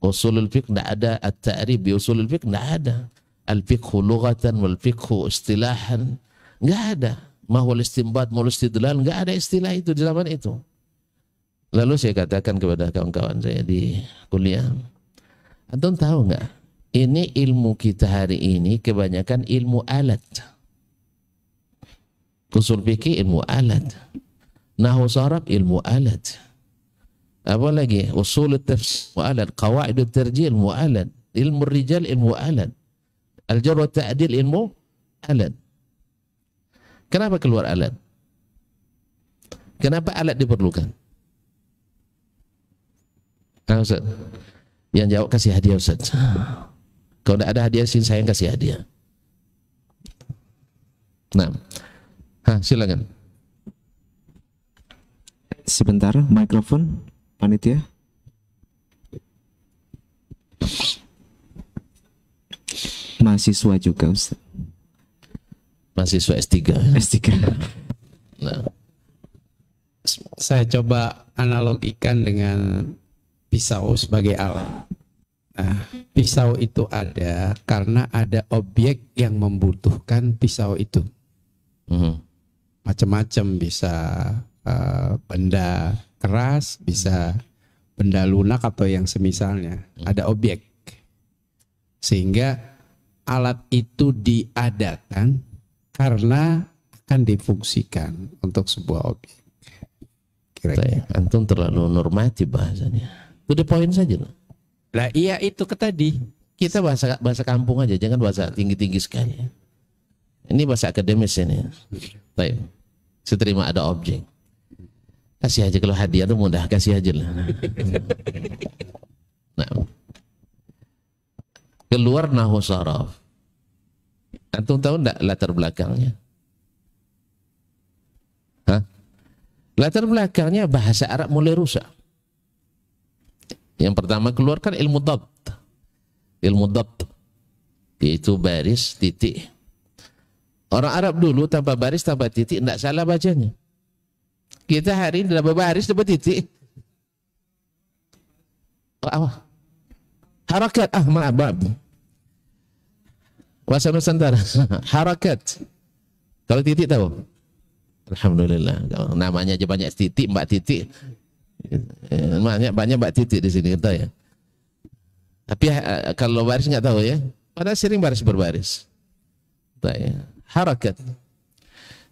usul pik, tidak ada at-ta'rif bi usul fiqh, tidak ada. Al-fiqhu lughatan wal fiqhu istilahan. Tidak ada. Mahwal istimbat, mahwal istidlal, tidak ada istilah itu di zaman itu. Lalu saya katakan kepada kawan-kawan saya di kuliah, Antum tahu nggak? Ini ilmu kita hari ini kebanyakan ilmu alat. Usul fikih ilmu alat. Nahu sarab ilmu alat. Apa lagi? Usul tafsir ilmu alat. Qawaid terjil ilmu alat. Ilmu rijal ilmu alat. Al-jar wa ilmu alat. Kenapa keluar alat? Kenapa alat diperlukan? Nah, Ustaz. Yang jawab kasih hadiah Ustaz. Ah. Kalau tidak ada hadiah sih saya yang kasih hadiah. Nah, Hah, silakan. Sebentar, mikrofon panitia. Mahasiswa juga Ustaz. Mahasiswa S3. S3. nah. Saya coba analogikan dengan pisau sebagai alat. Nah, pisau itu ada karena ada objek yang membutuhkan pisau itu. Mm-hmm. Macam-macam bisa uh, benda keras, bisa benda lunak atau yang semisalnya. Mm-hmm. Ada objek. Sehingga alat itu diadakan karena akan difungsikan untuk sebuah objek. Kira-kira. Antum terlalu normatif bahasanya. To the point saja lah. Lah iya itu ke tadi. Kita bahasa bahasa kampung aja, jangan bahasa tinggi-tinggi sekali. Ini bahasa akademis ini. Baik. Seterima ada objek. Kasih aja kalau hadiah tuh mudah, kasih aja lah. [LAUGHS] Nah. Keluar nahu saraf. Antum tahu enggak latar belakangnya? Hah? Latar belakangnya bahasa Arab mulai rusak. Yang pertama keluarkan ilmu dot. Ilmu dot yaitu baris titik. Orang Arab dulu tanpa baris tanpa titik tidak salah bacanya. Kita hari ini tanpa baris tanpa titik. Apa? Harakat ah maaf. Bahasa Nusantara. [LAUGHS] Harakat. Kalau titik tahu? Alhamdulillah. Namanya aja banyak titik, Mbak Titik. Eh, banyak banyak Mbak Titik di sini kita ya. Tapi eh, kalau baris nggak tahu ya. pada sering baris berbaris. Tak ya. Harakat.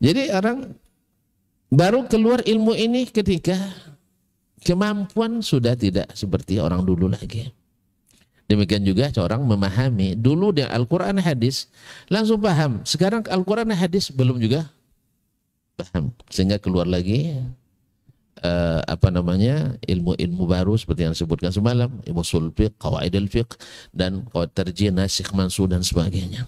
Jadi orang baru keluar ilmu ini ketika kemampuan sudah tidak seperti orang dulu lagi. Demikian juga seorang memahami dulu dengan Al-Quran hadis langsung paham. Sekarang Al-Quran hadis belum juga paham sehingga keluar lagi uh, apa namanya ilmu-ilmu baru seperti yang disebutkan semalam ilmu sulfiq, kawaidul fiqh dan qawaid terjih, nasikh, mansu dan sebagainya.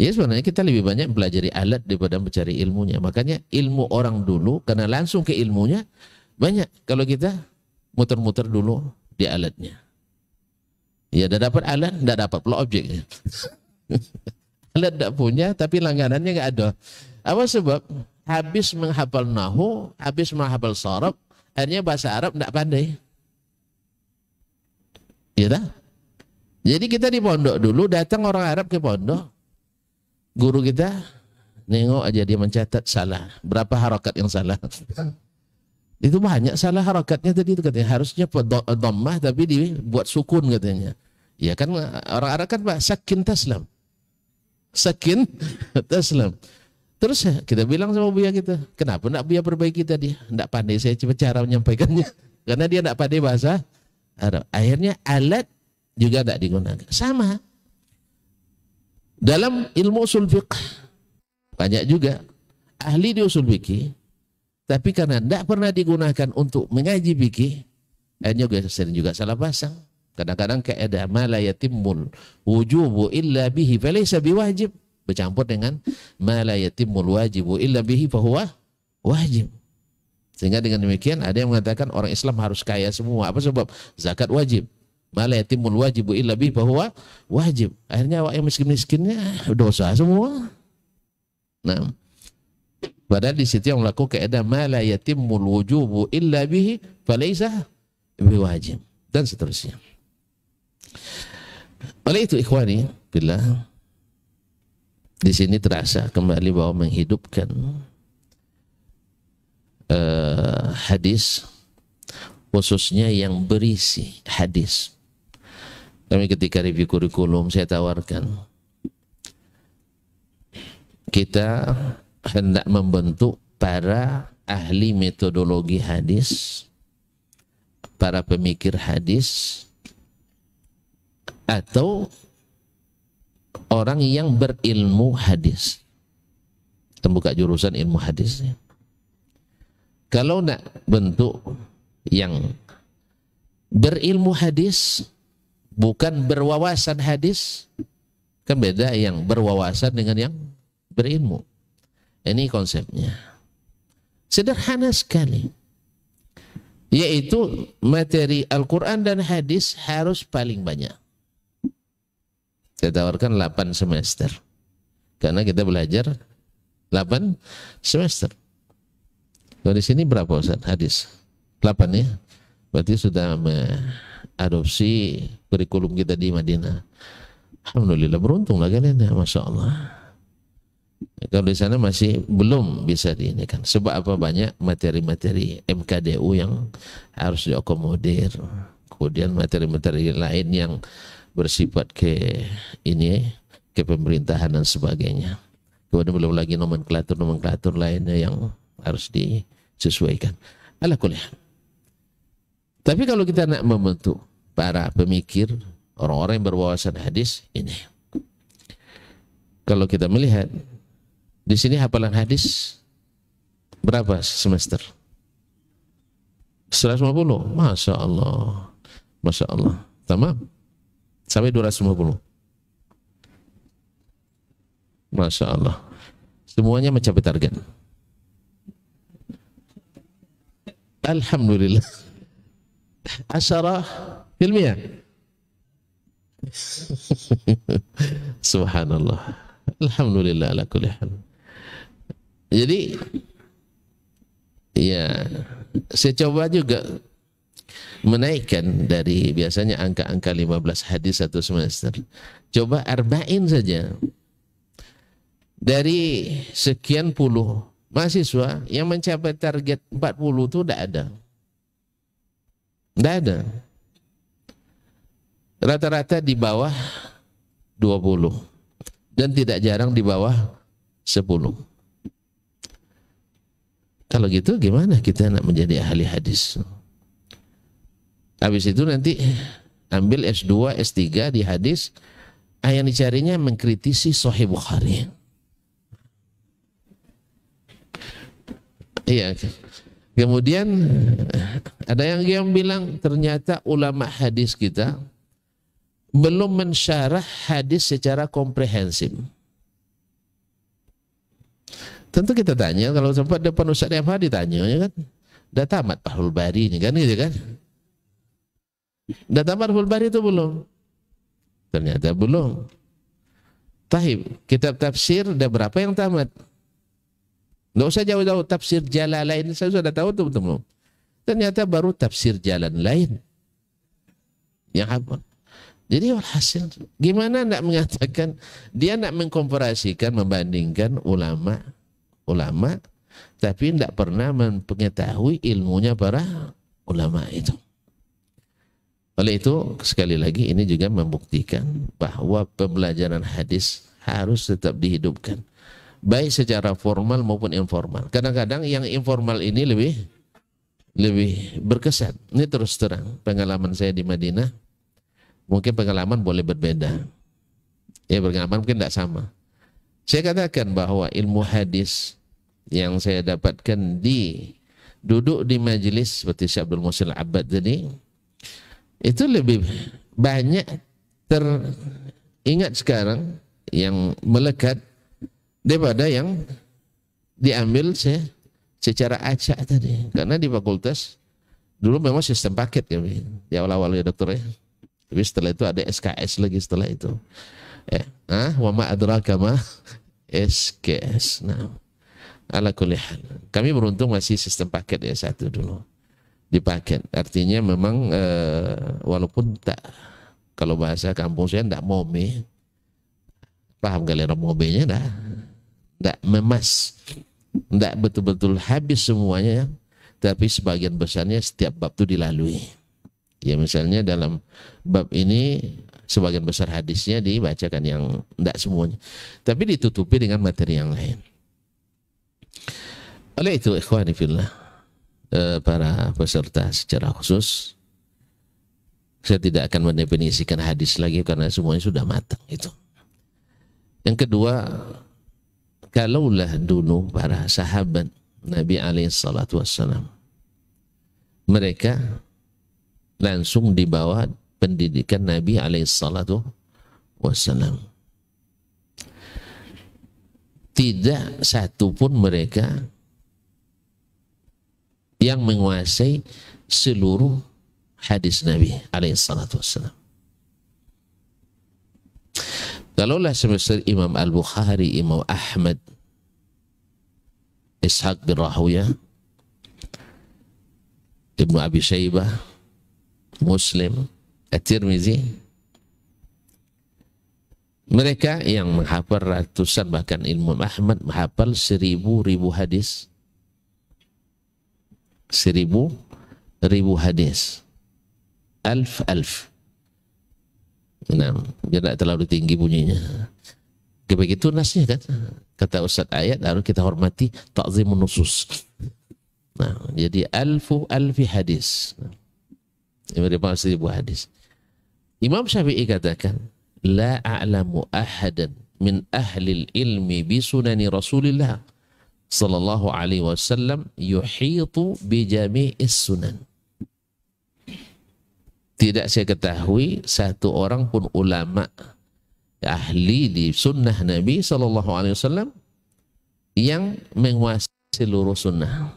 Ya sebenarnya kita lebih banyak mempelajari alat daripada mencari ilmunya. Makanya ilmu orang dulu karena langsung ke ilmunya banyak. Kalau kita muter-muter dulu di alatnya. Ya dah dapat alat, dah dapat pula objeknya. [LAUGHS] alat tak punya tapi langganannya nggak ada. Apa sebab? habis menghafal nahu, habis menghafal sorab, akhirnya bahasa Arab tidak pandai. ya. Jadi kita di pondok dulu, datang orang Arab ke pondok, guru kita nengok aja dia mencatat salah, berapa harokat yang salah. itu banyak salah harokatnya tadi itu katanya harusnya domah tapi dibuat sukun katanya ya kan orang Arab kan pak sakin taslam sakin [LAUGHS] taslam Terus ya, kita bilang sama Buya kita, gitu, kenapa nak Buya perbaiki tadi? Tidak pandai saya coba cara menyampaikannya. [LAUGHS] Karena dia tidak pandai bahasa Arab. Akhirnya alat juga tidak digunakan. Sama. Dalam ilmu usul fiqh, banyak juga ahli di usul fiqh, tapi karena tidak pernah digunakan untuk mengaji fiqh, akhirnya juga sering juga salah pasang. Kadang-kadang keadaan malayatimul wujubu illa bihi falaysa biwajib bercampur dengan mala yatimul wajibu illa bihi fahuwa wajib. Sehingga dengan demikian ada yang mengatakan orang Islam harus kaya semua. Apa sebab? Zakat wajib. Mala yatimul wajibu illa bihi fahuwa wajib. Akhirnya yang miskin-miskinnya ah, dosa semua. Nah, Padahal di situ yang melakukan keadaan mala yatimul wujubu illa bihi falaisa wajib dan seterusnya. Oleh itu ikhwani billah di sini terasa kembali bahwa menghidupkan uh, hadis khususnya yang berisi hadis. Kami ketika review kurikulum saya tawarkan kita hendak membentuk para ahli metodologi hadis, para pemikir hadis atau orang yang berilmu hadis. Terbuka jurusan ilmu hadisnya. Kalau nak bentuk yang berilmu hadis bukan berwawasan hadis kan beda yang berwawasan dengan yang berilmu. Ini konsepnya. Sederhana sekali. Yaitu materi Al-Quran dan hadis harus paling banyak. Saya tawarkan 8 semester. Karena kita belajar 8 semester. Kalau di sini berapa Ustaz hadis? 8 ya. Berarti sudah mengadopsi kurikulum kita di Madinah. Alhamdulillah beruntung lagi kalian ya, Masya Allah. Kalau di sana masih belum bisa diinikan. Sebab apa banyak materi-materi MKDU yang harus diakomodir. Kemudian materi-materi lain yang bersifat ke ini ke pemerintahan dan sebagainya. Kemudian belum lagi nomenklatur-nomenklatur lainnya yang harus disesuaikan. Ala kuliah. Tapi kalau kita nak membentuk para pemikir, orang-orang yang berwawasan hadis ini. Kalau kita melihat di sini hafalan hadis berapa semester? 150. Masya Allah. Masya Allah. Tamam sampai 250. Masya Allah. Semuanya mencapai target. Alhamdulillah. Asyarah ilmiah. [LAUGHS] Subhanallah. Alhamdulillah ala kulli hal. Jadi ya saya coba juga menaikkan dari biasanya angka-angka 15 hadis satu semester. Coba arba'in saja. Dari sekian puluh mahasiswa yang mencapai target 40 itu tidak ada. Tidak ada. Rata-rata di bawah 20. Dan tidak jarang di bawah 10. Kalau gitu gimana kita nak menjadi ahli hadis? Habis itu nanti ambil S2, S3 di hadis. Ah, yang dicarinya mengkritisi Sahih Bukhari. Iya. Kemudian ada yang yang bilang ternyata ulama hadis kita belum mensyarah hadis secara komprehensif. Tentu kita tanya kalau sempat depan Ustaz Ahmad ditanya ya kan. Udah tamat Pahlul Bari ini kan gitu kan data tamat Fathul itu belum? Ternyata belum. Tahib, kitab tafsir ada berapa yang tamat? Tidak usah jauh-jauh tafsir jalan lain. Saya sudah tahu tuh belum. Ternyata baru tafsir jalan lain. Yang apa? Jadi hasil, gimana nak mengatakan dia nak mengkomparasikan, membandingkan ulama ulama tapi tidak pernah mengetahui ilmunya para ulama itu. Oleh itu, sekali lagi ini juga membuktikan bahwa pembelajaran hadis harus tetap dihidupkan. Baik secara formal maupun informal. Kadang-kadang yang informal ini lebih lebih berkesan. Ini terus terang pengalaman saya di Madinah. Mungkin pengalaman boleh berbeda. Ya pengalaman mungkin tidak sama. Saya katakan bahwa ilmu hadis yang saya dapatkan di duduk di majelis seperti Syekh Abdul Musil Abad tadi itu lebih banyak teringat sekarang yang melekat daripada yang diambil se secara acak tadi karena di fakultas dulu memang sistem paket ya di awal-awal ya dokter ya tapi setelah itu ada SKS lagi setelah itu eh ya. nah wama adraka SKS nah ala kuliah kami beruntung masih sistem paket ya satu dulu dipakai. Artinya memang e, walaupun tak kalau bahasa kampung saya tidak mome, paham kalian mobilnya dah, tidak memas, tidak betul-betul habis semuanya, ya. tapi sebagian besarnya setiap bab itu dilalui. Ya misalnya dalam bab ini sebagian besar hadisnya dibacakan yang tidak semuanya, tapi ditutupi dengan materi yang lain. Oleh itu ikhwanifillah, para peserta secara khusus saya tidak akan mendefinisikan hadis lagi karena semuanya sudah matang itu. Yang kedua, kalaulah dulu para sahabat Nabi alaihissalatu wassalam mereka langsung dibawa pendidikan Nabi alaihissalatu wassalam. Tidak satupun mereka yang menguasai seluruh hadis Nabi alaihi salatu wassalam. Kalaulah semester Imam Al-Bukhari, Imam Ahmad, Ishaq bin Rahuya, Ibnu Abi Shaybah, Muslim, At-Tirmizi, mereka yang menghafal ratusan bahkan ilmu Ahmad menghafal seribu ribu hadis seribu ribu hadis alf alf enam dia tak terlalu tinggi bunyinya kebaik itu nasnya kan kata ustaz ayat harus kita hormati takzim nusus nah jadi alfu alfi hadis Imam seribu hadis Imam Syafi'i katakan la a'lamu ahadan min ahli ilmi bi sunani Rasulillah sallallahu alaihi wasallam yuhitu bi sunan. Tidak saya ketahui satu orang pun ulama ahli di sunnah Nabi sallallahu alaihi wasallam yang menguasai seluruh sunnah.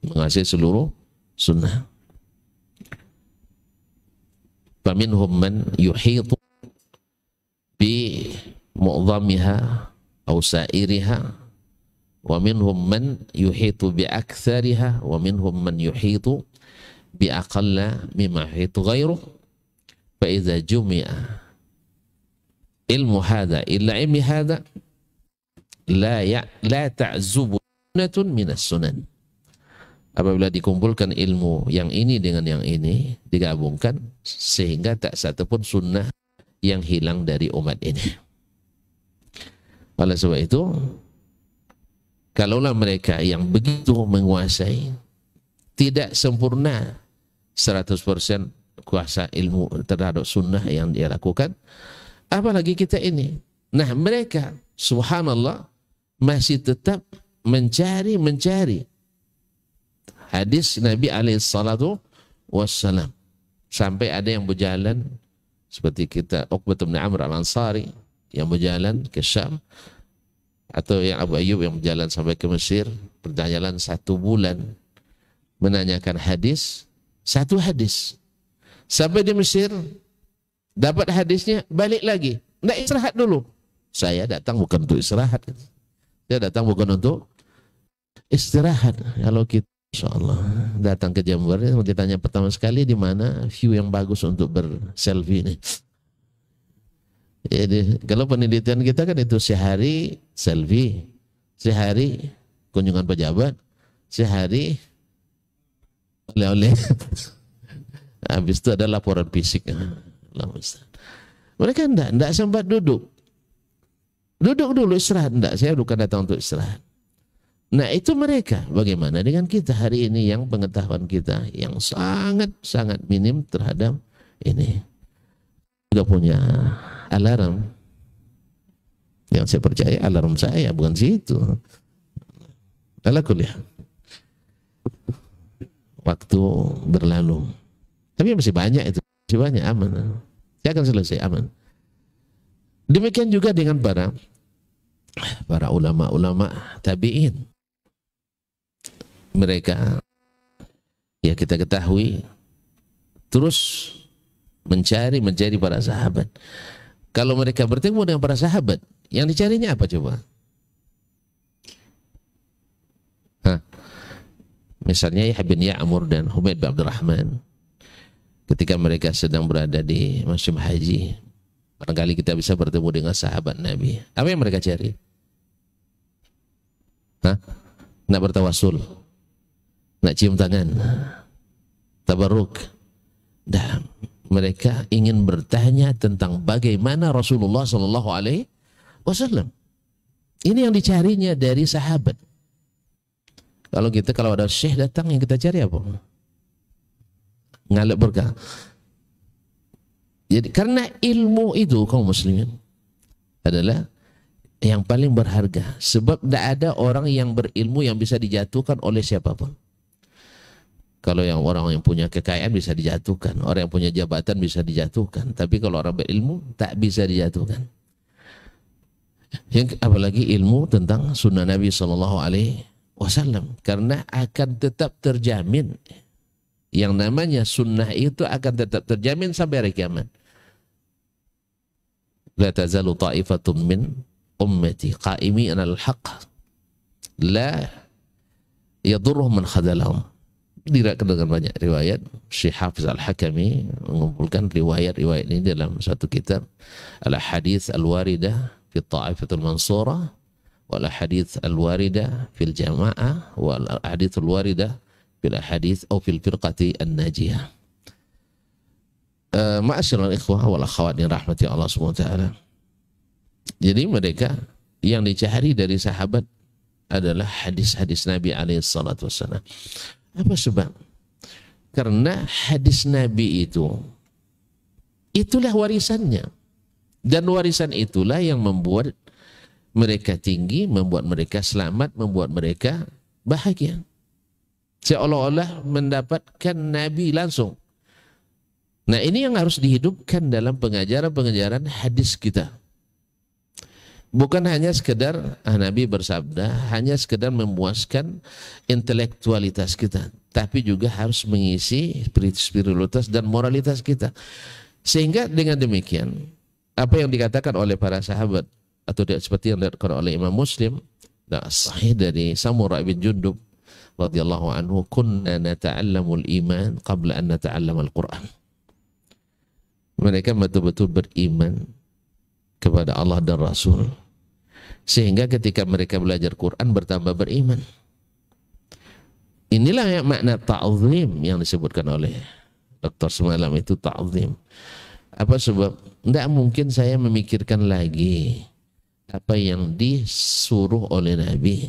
Menguasai seluruh sunnah. Faminhum man yuhitu bi mu'zamiha au wa minhum man yuhitu bi aktsariha wa minhum man yuhitu bi aqalla mimma yuhitu ghairuh fa idza jumi'a ilmu hadha illa ilmi hadha la ya la ta'zubu sunnatun min as sunan apabila dikumpulkan ilmu yang ini dengan yang ini digabungkan sehingga tak satu pun sunnah yang hilang dari umat ini oleh sebab itu Kalaulah mereka yang begitu menguasai tidak sempurna 100% kuasa ilmu terhadap sunnah yang dia lakukan. Apalagi kita ini. Nah mereka subhanallah masih tetap mencari-mencari hadis Nabi alaihissalatu wassalam. Sampai ada yang berjalan seperti kita Uqbat bin Amr al-Ansari yang berjalan ke Syam atau yang Abu Ayyub yang berjalan sampai ke Mesir berjalan satu bulan menanyakan hadis satu hadis sampai di Mesir dapat hadisnya balik lagi tidak istirahat dulu saya datang bukan untuk istirahat saya datang bukan untuk istirahat kalau kita Insya Allah datang ke mau ditanya pertama sekali di mana view yang bagus untuk berselfie ini jadi, kalau penelitian kita kan itu sehari selfie, sehari kunjungan pejabat, sehari oleh-oleh. [LAUGHS] Habis itu ada laporan fisik. Mereka enggak, enggak sempat duduk. Duduk dulu istirahat enggak, saya bukan datang untuk istirahat. Nah itu mereka, bagaimana dengan kita hari ini yang pengetahuan kita yang sangat-sangat minim terhadap ini. Juga punya alarm. Yang saya percaya alarm saya bukan situ. Ala kuliah. Waktu berlalu. Tapi masih banyak itu, masih banyak aman. Saya akan selesai aman. Demikian juga dengan para para ulama-ulama tabi'in. Mereka ya kita ketahui terus mencari mencari para sahabat kalau mereka bertemu dengan para sahabat, yang dicarinya apa coba? Hah? Misalnya Yahya bin Ya'mur dan Humaid bin Abdurrahman ketika mereka sedang berada di musim haji barangkali kita bisa bertemu dengan sahabat Nabi apa yang mereka cari? Hah? nak bertawasul nak cium tangan tabarruk dam mereka ingin bertanya tentang bagaimana Rasulullah Shallallahu Alaihi Wasallam. Ini yang dicarinya dari sahabat. Kalau kita kalau ada syekh datang yang kita cari apa? Ngalek berkah. Jadi karena ilmu itu kaum muslimin adalah yang paling berharga. Sebab tidak ada orang yang berilmu yang bisa dijatuhkan oleh siapapun. Kalau yang orang yang punya kekayaan bisa dijatuhkan, orang yang punya jabatan bisa dijatuhkan, tapi kalau orang berilmu tak bisa dijatuhkan. Yang apalagi ilmu tentang sunnah Nabi Shallallahu Alaihi Wasallam, karena akan tetap terjamin. Yang namanya sunnah itu akan tetap terjamin sampai hari kiamat. La tazalu ta'ifatun min ummati qa'imi al-haq la yadurruh man khadalahum tidak kedengar banyak riwayat Syekh Hafiz Al-Hakami mengumpulkan riwayat-riwayat ini dalam satu kitab Al-Hadith Al-Waridah fi Ta'ifatul Mansurah wal hadith al-warida fil jama'ah wal hadith al-warida fil hadith atau fil firqati an-najiyah. Uh, Ma'asyiral ikhwah wal akhwat yang rahmati Allah SWT. Jadi mereka yang dicari dari sahabat adalah hadis-hadis Nabi alaihi salatu wassalam. Apa sebab? Karena hadis Nabi itu itulah warisannya. Dan warisan itulah yang membuat mereka tinggi, membuat mereka selamat, membuat mereka bahagia. Seolah-olah mendapatkan Nabi langsung. Nah ini yang harus dihidupkan dalam pengajaran-pengajaran hadis kita bukan hanya sekedar ah, Nabi bersabda hanya sekedar memuaskan intelektualitas kita tapi juga harus mengisi spiritualitas dan moralitas kita sehingga dengan demikian apa yang dikatakan oleh para sahabat atau seperti yang dikatakan oleh Imam Muslim nah, sahih dari Samurah bin Jundub radhiyallahu anhu kunna nata'allamul iman qabla an nata'allamal Qur'an mereka betul-betul beriman kepada Allah dan Rasul sehingga ketika mereka belajar Quran bertambah beriman. Inilah yang makna ta'zim yang disebutkan oleh dokter semalam itu ta'zim. Apa sebab? Tidak mungkin saya memikirkan lagi apa yang disuruh oleh Nabi,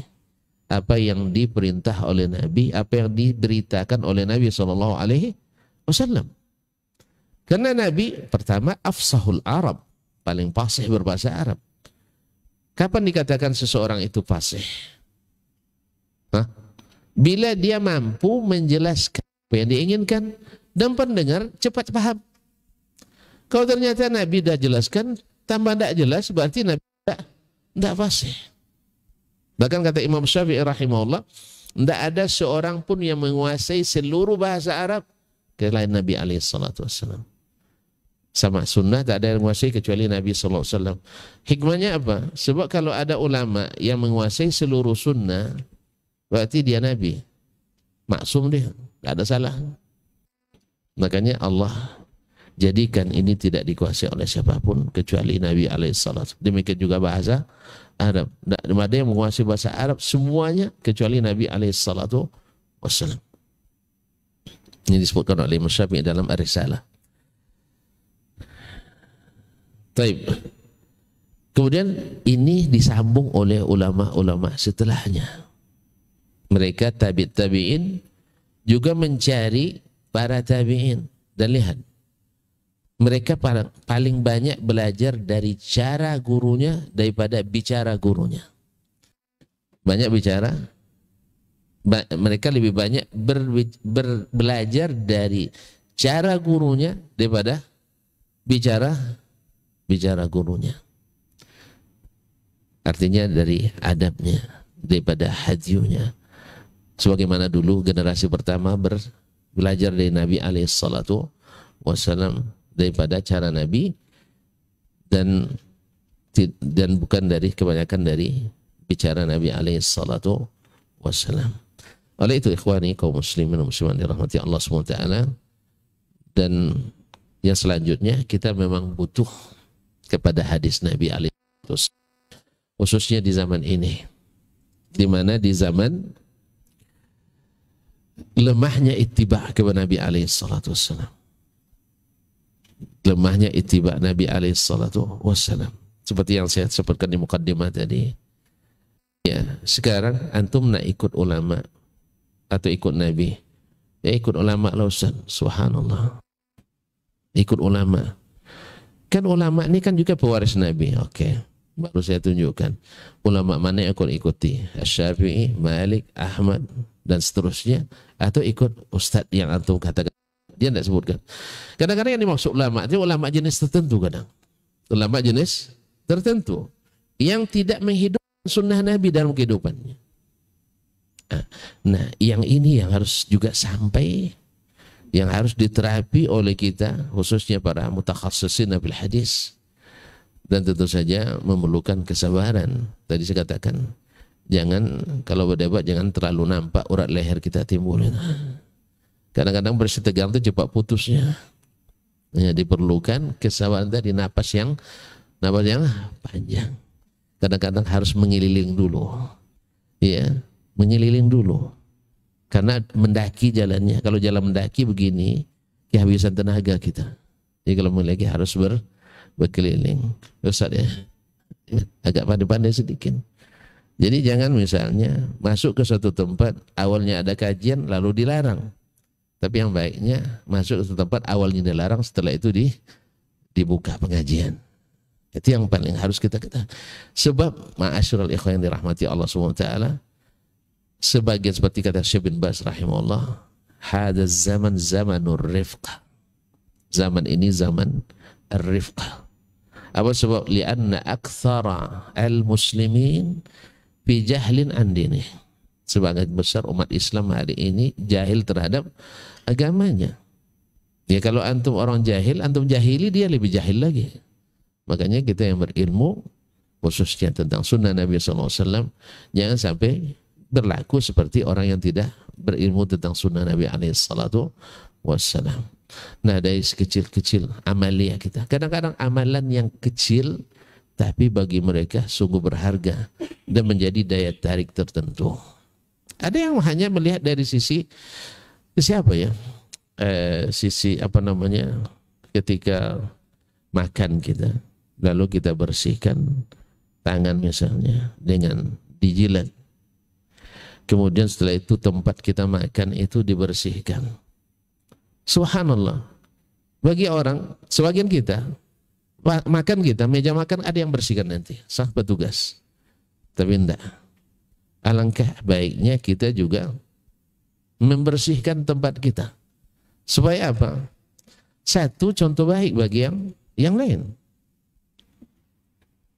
apa yang diperintah oleh Nabi, apa yang diberitakan oleh Nabi Shallallahu Alaihi Wasallam. Karena Nabi pertama afsahul Arab, paling fasih berbahasa Arab. Kapan dikatakan seseorang itu fasih? Hah? Bila dia mampu menjelaskan apa yang diinginkan dan pendengar cepat paham. Kalau ternyata Nabi dah jelaskan, tambah tidak jelas berarti Nabi tidak tidak fasih. Bahkan kata Imam Syafi'i rahimahullah, tidak ada seorang pun yang menguasai seluruh bahasa Arab kecuali Nabi alaihi salatu wasallam sama sunnah tak ada yang menguasai kecuali Nabi Sallallahu Alaihi Wasallam. Hikmahnya apa? Sebab kalau ada ulama yang menguasai seluruh sunnah, berarti dia Nabi. Maksum dia, tak ada salah. Makanya Allah jadikan ini tidak dikuasai oleh siapapun kecuali Nabi Alaihissalam. Demikian juga bahasa Arab. Tak ada yang menguasai bahasa Arab semuanya kecuali Nabi Alaihissalam. Ini disebutkan oleh Imam dalam Arisalah. Taib. Kemudian ini disambung oleh ulama-ulama setelahnya. Mereka tabi' tabi'in juga mencari para tabi'in. Dan lihat, mereka paling banyak belajar dari cara gurunya daripada bicara gurunya. Banyak bicara, mereka lebih banyak ber, ber, belajar dari cara gurunya daripada bicara bicara gurunya. Artinya dari adabnya, daripada hadiunya. Sebagaimana dulu generasi pertama ber, belajar dari Nabi alaihissalatu wassalam daripada cara Nabi dan dan bukan dari kebanyakan dari bicara Nabi alaihissalatu wassalam. Oleh itu ikhwani kaum muslimin dan muslimat dirahmati Allah SWT dan yang selanjutnya kita memang butuh kepada hadis Nabi Ali khususnya di zaman ini di mana di zaman lemahnya ittiba kepada Nabi alaihi lemahnya ittiba Nabi alaihi seperti yang saya sebutkan di mukaddimah tadi ya sekarang antum nak ikut ulama atau ikut Nabi ya ikut ulama lah Ustaz subhanallah ikut ulama Kan ulama ini kan juga pewaris Nabi. Oke. Okay. Baru saya tunjukkan. Ulama mana yang akan ikuti? Syafi'i, Malik, Ahmad, dan seterusnya. Atau ikut ustadz yang antum katakan. Dia tidak sebutkan. Kadang-kadang yang dimaksud ulama itu ulama jenis tertentu kadang. Ulama jenis tertentu. Yang tidak menghidupkan sunnah Nabi dalam kehidupannya. Ah, nah, yang ini yang harus juga sampai yang harus diterapi oleh kita khususnya para mutakhasisin nabil hadis dan tentu saja memerlukan kesabaran tadi saya katakan jangan kalau berdebat jangan terlalu nampak urat leher kita timbul kadang-kadang bersetegang itu cepat putusnya ya, diperlukan kesabaran tadi napas yang napas yang panjang kadang-kadang harus mengililing dulu ya mengililing dulu karena mendaki jalannya kalau jalan mendaki begini kehabisan tenaga kita jadi kalau mulai lagi harus ber berkeliling Ustaz ya agak pandai-pandai sedikit jadi jangan misalnya masuk ke suatu tempat awalnya ada kajian lalu dilarang tapi yang baiknya masuk ke suatu tempat awalnya dilarang setelah itu di dibuka pengajian. Itu yang paling harus kita ketahui. Sebab ma'asyiral ikhwan yang dirahmati Allah SWT sebagian seperti kata Syekh bin Bas rahimahullah hada zaman zamanur rifka. zaman ini zaman rifka. apa sebab lianna akthara al muslimin bi jahlin andini sebagian besar umat Islam hari ini jahil terhadap agamanya ya kalau antum orang jahil antum jahili dia lebih jahil lagi makanya kita yang berilmu khususnya tentang sunnah Nabi SAW jangan sampai berlaku seperti orang yang tidak berilmu tentang sunnah Nabi alaihi wassalam. Nah dari sekecil-kecil amalia kita. Kadang-kadang amalan yang kecil tapi bagi mereka sungguh berharga dan menjadi daya tarik tertentu. Ada yang hanya melihat dari sisi siapa ya? Eh, sisi apa namanya? Ketika makan kita, lalu kita bersihkan tangan misalnya dengan dijilat Kemudian setelah itu tempat kita makan itu dibersihkan. Subhanallah. Bagi orang, sebagian kita, makan kita, meja makan ada yang bersihkan nanti. Sah petugas. Tapi enggak. Alangkah baiknya kita juga membersihkan tempat kita. Supaya apa? Satu contoh baik bagi yang yang lain.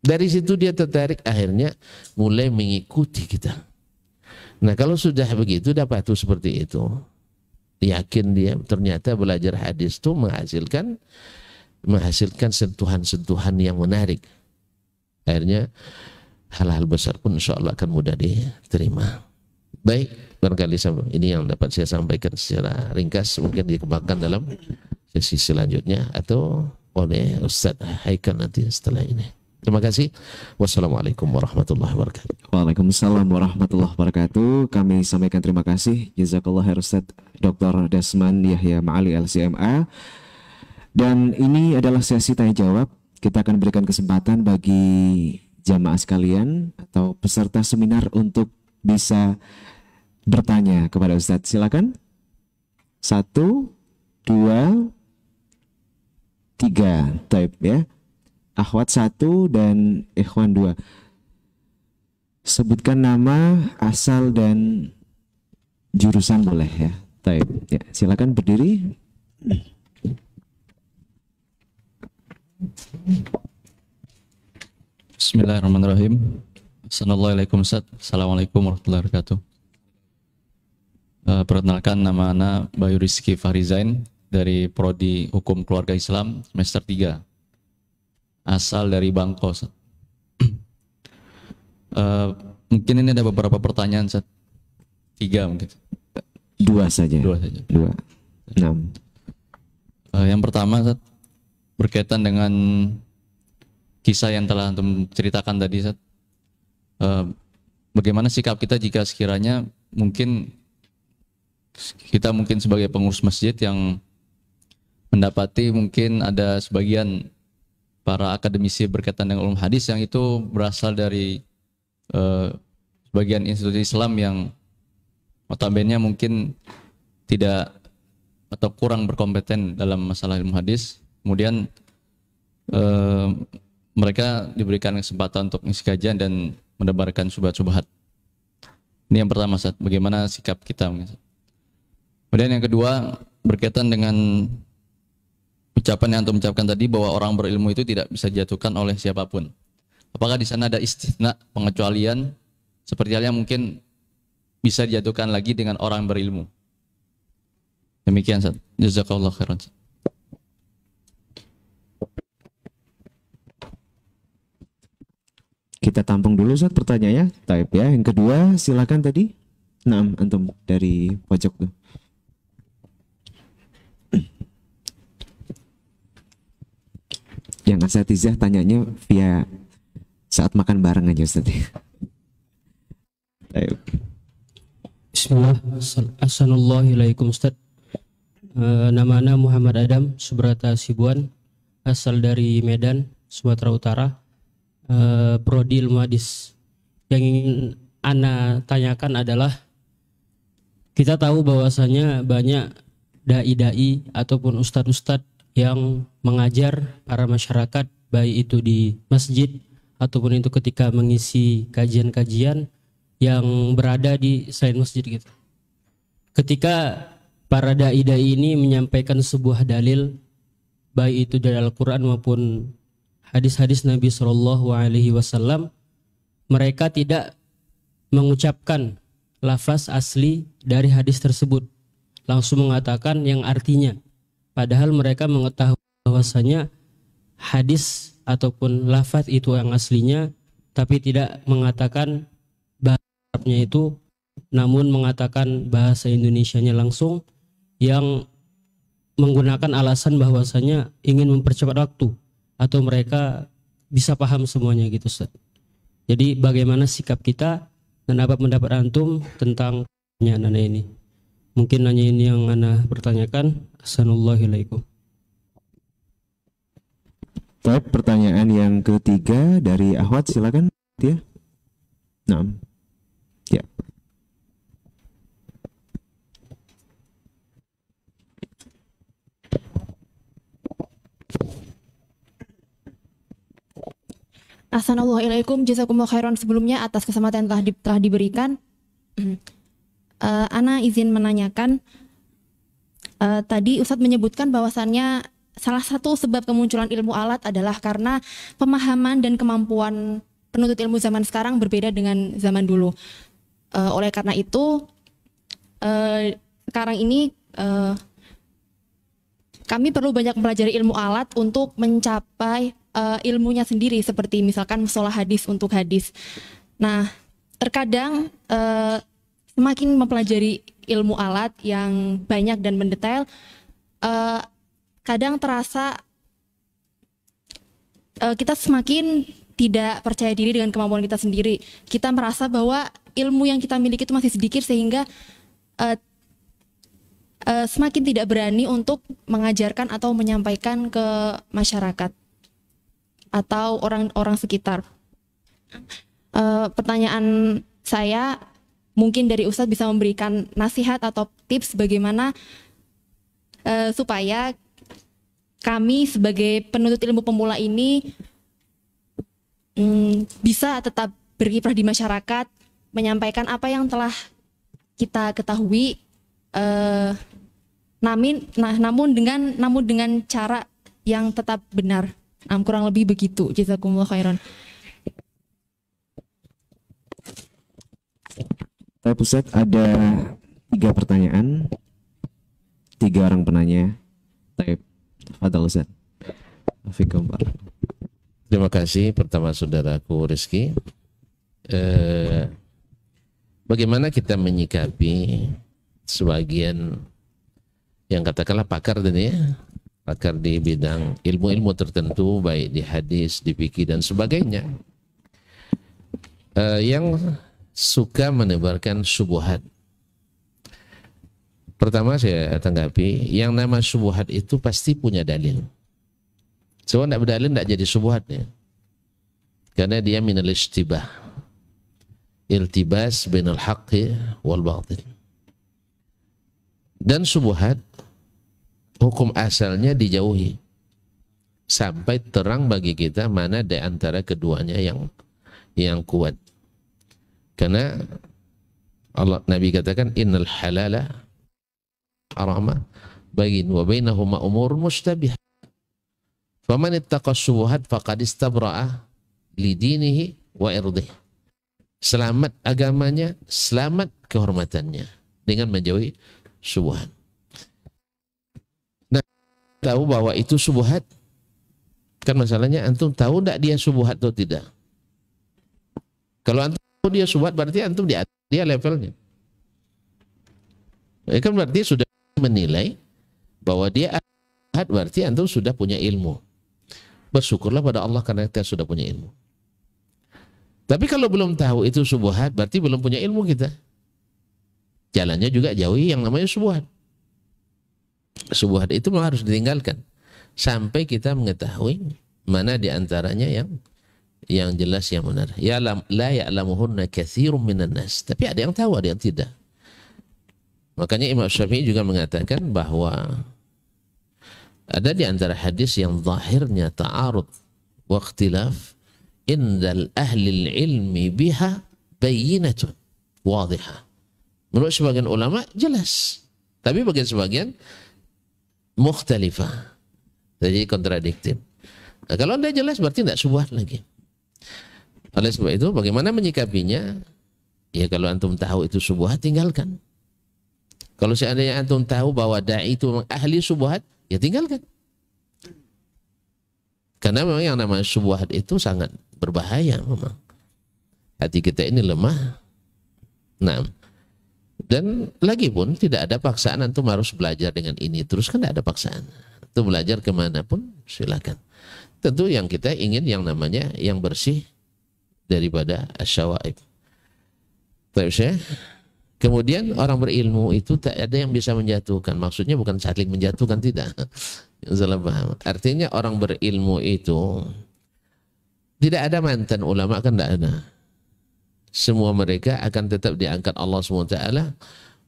Dari situ dia tertarik akhirnya mulai mengikuti kita. Nah kalau sudah begitu dapat tuh seperti itu. Yakin dia ternyata belajar hadis itu menghasilkan menghasilkan sentuhan-sentuhan yang menarik. Akhirnya hal-hal besar pun insya Allah akan mudah diterima. Baik, barangkali ini yang dapat saya sampaikan secara ringkas mungkin dikembangkan dalam sesi selanjutnya atau oleh Ustadz Haikal nanti setelah ini. Terima kasih. Wassalamualaikum warahmatullahi wabarakatuh. Waalaikumsalam warahmatullahi wabarakatuh. Kami sampaikan terima kasih. Jazakallah Ustaz Dr. Desmond Yahya Ma'ali LCMA. Dan ini adalah sesi tanya jawab. Kita akan berikan kesempatan bagi jamaah sekalian atau peserta seminar untuk bisa bertanya kepada Ustaz. Silakan. Satu, dua, tiga, type ya. Akhwat 1 dan Ikhwan 2. Sebutkan nama, asal dan jurusan boleh ya. Taib. Ya, silakan berdiri. Bismillahirrahmanirrahim. Assalamualaikum Ustaz. Assalamualaikum warahmatullahi wabarakatuh. Uh, perkenalkan nama anak Bayu Rizky Farizain dari Prodi Hukum Keluarga Islam semester 3 asal dari Bangko. uh, [CLEARS THROAT] mungkin ini ada beberapa pertanyaan, Sat. tiga mungkin. Dua saja. Dua saja. Dua. Enam. Uh, yang pertama Sat, berkaitan dengan kisah yang telah antum ceritakan tadi, Sat. Uh, bagaimana sikap kita jika sekiranya mungkin kita mungkin sebagai pengurus masjid yang mendapati mungkin ada sebagian para akademisi berkaitan dengan ulum hadis yang itu berasal dari uh, eh, bagian institusi Islam yang notabene mungkin tidak atau kurang berkompeten dalam masalah ilmu hadis. Kemudian uh, mereka diberikan kesempatan untuk mengisi kajian dan mendebarkan subhat-subhat. Ini yang pertama, saat Bagaimana sikap kita? Kemudian yang kedua, berkaitan dengan ucapan yang antum ucapkan tadi bahwa orang berilmu itu tidak bisa dijatuhkan oleh siapapun. Apakah di sana ada istisna pengecualian seperti halnya mungkin bisa dijatuhkan lagi dengan orang berilmu? Demikian Ustaz. Jazakallah khairan. Kita tampung dulu Ustaz pertanyaannya. Taib ya. Yang kedua silakan tadi. Naam antum dari pojok tuh. yang asatizah tanyanya via saat makan bareng aja Ustaz. Ayo. Bismillah. Assalamualaikum Ustaz. E, eh, nama Muhammad Adam Subrata Sibuan asal dari Medan, Sumatera Utara. Eh, prodi Ilmu Hadis. Yang ingin Ana tanyakan adalah kita tahu bahwasanya banyak dai-dai ataupun ustadz-ustadz yang mengajar para masyarakat baik itu di masjid ataupun itu ketika mengisi kajian-kajian yang berada di selain masjid gitu. Ketika para dai dai ini menyampaikan sebuah dalil baik itu dari Al-Qur'an maupun hadis-hadis Nabi Shallallahu alaihi wasallam mereka tidak mengucapkan lafaz asli dari hadis tersebut langsung mengatakan yang artinya Padahal mereka mengetahui bahwasanya hadis ataupun lafaz itu yang aslinya tapi tidak mengatakan bahasanya itu namun mengatakan bahasa Indonesianya langsung yang menggunakan alasan bahwasanya ingin mempercepat waktu atau mereka bisa paham semuanya gitu Ustaz. Jadi bagaimana sikap kita dan apa pendapat antum tentang pertanyaan ini? Mungkin nanya ini yang Anda pertanyakan. Assalamualaikum. Baik, pertanyaan yang ketiga dari Ahwat silakan dia. Ya. Nah. Ya. Assalamualaikum, jazakumullah khairan sebelumnya atas kesempatan telah, di, telah diberikan. [CLEARS THROAT] uh, Ana izin menanyakan uh, tadi Ustadz menyebutkan bahwasannya salah satu sebab kemunculan ilmu alat adalah karena pemahaman dan kemampuan penuntut ilmu zaman sekarang berbeda dengan zaman dulu. Uh, oleh karena itu, uh, sekarang ini uh, kami perlu banyak mempelajari ilmu alat untuk mencapai uh, ilmunya sendiri, seperti misalkan musola hadis untuk hadis. Nah, terkadang uh, semakin mempelajari ilmu alat yang banyak dan mendetail, uh, kadang terasa uh, kita semakin tidak percaya diri dengan kemampuan kita sendiri. Kita merasa bahwa ilmu yang kita miliki itu masih sedikit sehingga uh, uh, semakin tidak berani untuk mengajarkan atau menyampaikan ke masyarakat atau orang-orang sekitar. Uh, pertanyaan saya mungkin dari Ustadz bisa memberikan nasihat atau tips bagaimana uh, supaya kami sebagai penuntut ilmu pemula ini um, bisa tetap berkiprah di masyarakat, menyampaikan apa yang telah kita ketahui, uh, namin, nah, namun dengan namun dengan cara yang tetap benar. Um, kurang lebih begitu. Jazakumullah khairan. Eh, pusat ada tiga pertanyaan, tiga orang penanya. Taib, Fadal Ustaz. Terima kasih pertama saudaraku Rizky. Eh, bagaimana kita menyikapi sebagian yang katakanlah pakar tadi ya, pakar di bidang ilmu-ilmu tertentu baik di hadis, di fikih dan sebagainya. Uh, yang suka menebarkan subuhat. Pertama saya tanggapi, yang nama subuhat itu pasti punya dalil. Cuma tidak berdalil tidak jadi subuhat ya. Karena dia minal istibah. Iltibas binal haqqi wal batin. Dan subuhat, hukum asalnya dijauhi. Sampai terang bagi kita mana di antara keduanya yang yang kuat. Karena Allah Nabi katakan innal halala harama bagin wa bainahuma umur mustabih. Faman ittaqa syubhat faqad istabra'a dinihi wa irdih. Selamat agamanya, selamat kehormatannya dengan menjauhi subuhan. Nah, tahu bahwa itu syubhat kan masalahnya antum tahu tidak dia subuhat atau tidak? Kalau antum dia subhat berarti antum di dia levelnya. Ya kan berarti sudah menilai bahwa dia subhat berarti antum sudah punya ilmu. Bersyukurlah pada Allah karena kita sudah punya ilmu. Tapi kalau belum tahu itu subhat berarti belum punya ilmu kita. Jalannya juga jauhi yang namanya subhat. Subhat itu harus ditinggalkan sampai kita mengetahui mana di antaranya yang yang jelas yang benar. Ya la, la ya'lamuhunna katsirun minan nas. Tapi ada yang tahu, ada yang tidak. Makanya Imam Syafi'i juga mengatakan bahwa ada di antara hadis yang zahirnya ta'arud wa ikhtilaf indal ahli ilmi biha bayyinatun wadhiha. Menurut sebagian ulama jelas. Tapi bagi sebagian mukhtalifah. Jadi kontradiktif. Nah, kalau anda jelas berarti tidak sebuah lagi. Oleh sebab itu bagaimana menyikapinya? Ya kalau antum tahu itu subuhat tinggalkan. Kalau seandainya antum tahu bahwa dai itu ahli subuhat, ya tinggalkan. Karena memang yang namanya subuhat itu sangat berbahaya memang. Hati kita ini lemah. Nah, dan lagi pun tidak ada paksaan antum harus belajar dengan ini terus kan tidak ada paksaan. Antum belajar kemanapun silakan tentu yang kita ingin yang namanya yang bersih daripada asyawaib. Baik Kemudian orang berilmu itu tak ada yang bisa menjatuhkan. Maksudnya bukan saling menjatuhkan tidak. Salah paham. Artinya orang berilmu itu tidak ada mantan ulama kan tidak ada. Semua mereka akan tetap diangkat Allah SWT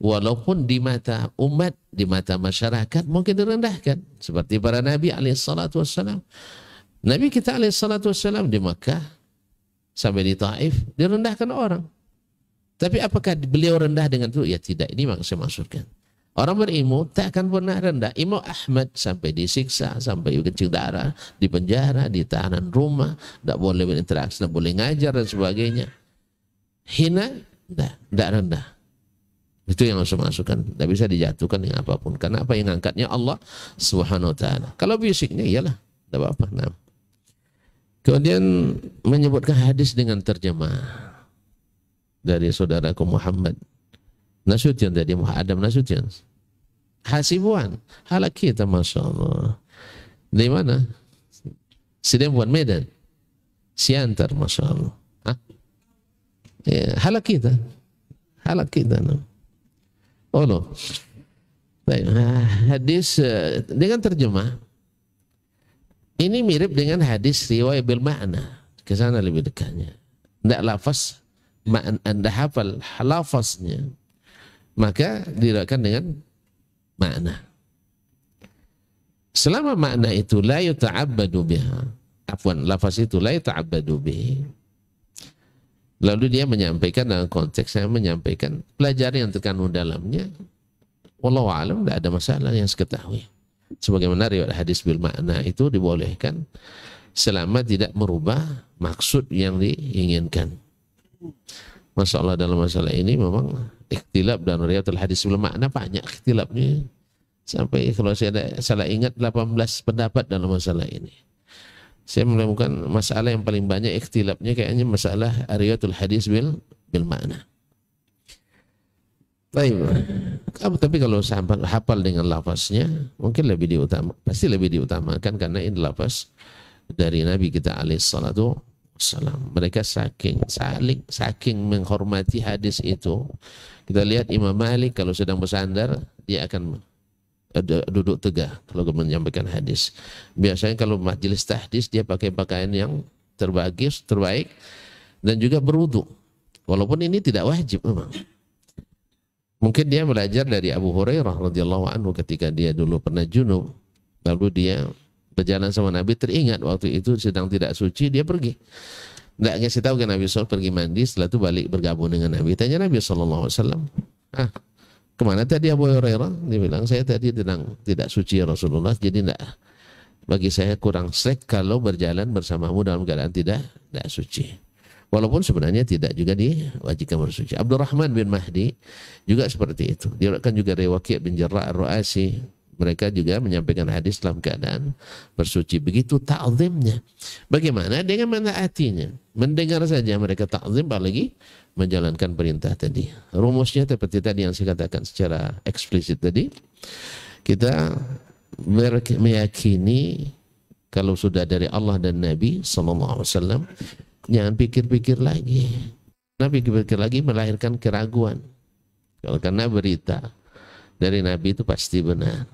walaupun di mata umat, di mata masyarakat mungkin direndahkan. Seperti para nabi alaihissalatu wassalam. Nabi kita alaihissalatu wassalam di Makkah sampai di Taif direndahkan orang. Tapi apakah beliau rendah dengan itu? Ya tidak, ini yang saya maksudkan. Orang berilmu tak akan pernah rendah. Imam Ahmad sampai disiksa, sampai kencing darah, di penjara, di tahanan rumah, tidak boleh berinteraksi, tidak boleh ngajar dan sebagainya. Hina, tidak, rendah. Itu yang langsung masukkan. Tidak bisa dijatuhkan dengan apapun. Karena apa yang angkatnya Allah Subhanahu Wa Taala. Kalau fisiknya iyalah, tidak apa-apa. Nah. Kemudian menyebutkan hadis dengan terjemah dari saudaraku Muhammad Nasution dari Adam Nasution. Hasibuan, halak kita Masya Allah. Di mana? Sidempuan Medan. Siantar Masya Allah. Hah? Ya, halak kita. Halak kita. No. Oh no. Baik, hadis eh, dengan terjemah ini mirip dengan hadis riwayat bil makna. Ke sana lebih dekatnya. Tidak lafaz, makna anda hafal lafaznya. Maka dirakan dengan makna. Selama makna itu la yuta'abbadu biha. Afwan, lafaz itu la yuta'abbadu bihi. Lalu dia menyampaikan dalam konteks saya menyampaikan pelajari yang terkandung dalamnya. Wallahu alam tidak ada masalah yang seketahui sebagaimana riwayat hadis bil makna itu dibolehkan selama tidak merubah maksud yang diinginkan. Masalah dalam masalah ini memang ikhtilaf dan riwayat hadis bil makna banyak ikhtilafnya sampai kalau saya ada salah ingat 18 pendapat dalam masalah ini. Saya menemukan masalah yang paling banyak ikhtilafnya kayaknya masalah riwayat hadis bil bil makna. Baik. tapi kalau sahabat hafal dengan lafaznya, mungkin lebih diutama, pasti lebih diutamakan karena ini lafaz dari Nabi kita alaih salatu Mereka saking saling saking menghormati hadis itu. Kita lihat Imam Malik kalau sedang bersandar dia akan duduk tegak. kalau menyampaikan hadis. Biasanya kalau majelis tahdis dia pakai pakaian yang terbagus, terbaik dan juga berwudu. Walaupun ini tidak wajib memang. Mungkin dia belajar dari Abu Hurairah radhiyallahu anhu ketika dia dulu pernah junub. Lalu dia berjalan sama Nabi teringat waktu itu sedang tidak suci dia pergi. Enggak ngasih tahu ke Nabi SAW pergi mandi setelah itu balik bergabung dengan Nabi. Tanya Nabi SAW, ah kemana tadi Abu Hurairah? Dia bilang saya tadi sedang tidak suci ya Rasulullah jadi enggak. bagi saya kurang sek kalau berjalan bersamamu dalam keadaan tidak tidak suci. Walaupun sebenarnya tidak juga diwajibkan bersuci. Abdurrahman bin Mahdi juga seperti itu. Diriwayatkan juga dari Waqi' bin Jarrah Ar-Ru'asi. Mereka juga menyampaikan hadis dalam keadaan bersuci. Begitu ta'zimnya. Bagaimana? Dengan mana hatinya. Mendengar saja mereka ta'zim apalagi menjalankan perintah tadi. Rumusnya seperti tadi yang saya katakan secara eksplisit tadi. Kita meyakini kalau sudah dari Allah dan Nabi SAW jangan pikir-pikir lagi Nabi pikir-pikir lagi melahirkan keraguan kalau karena berita dari Nabi itu pasti benar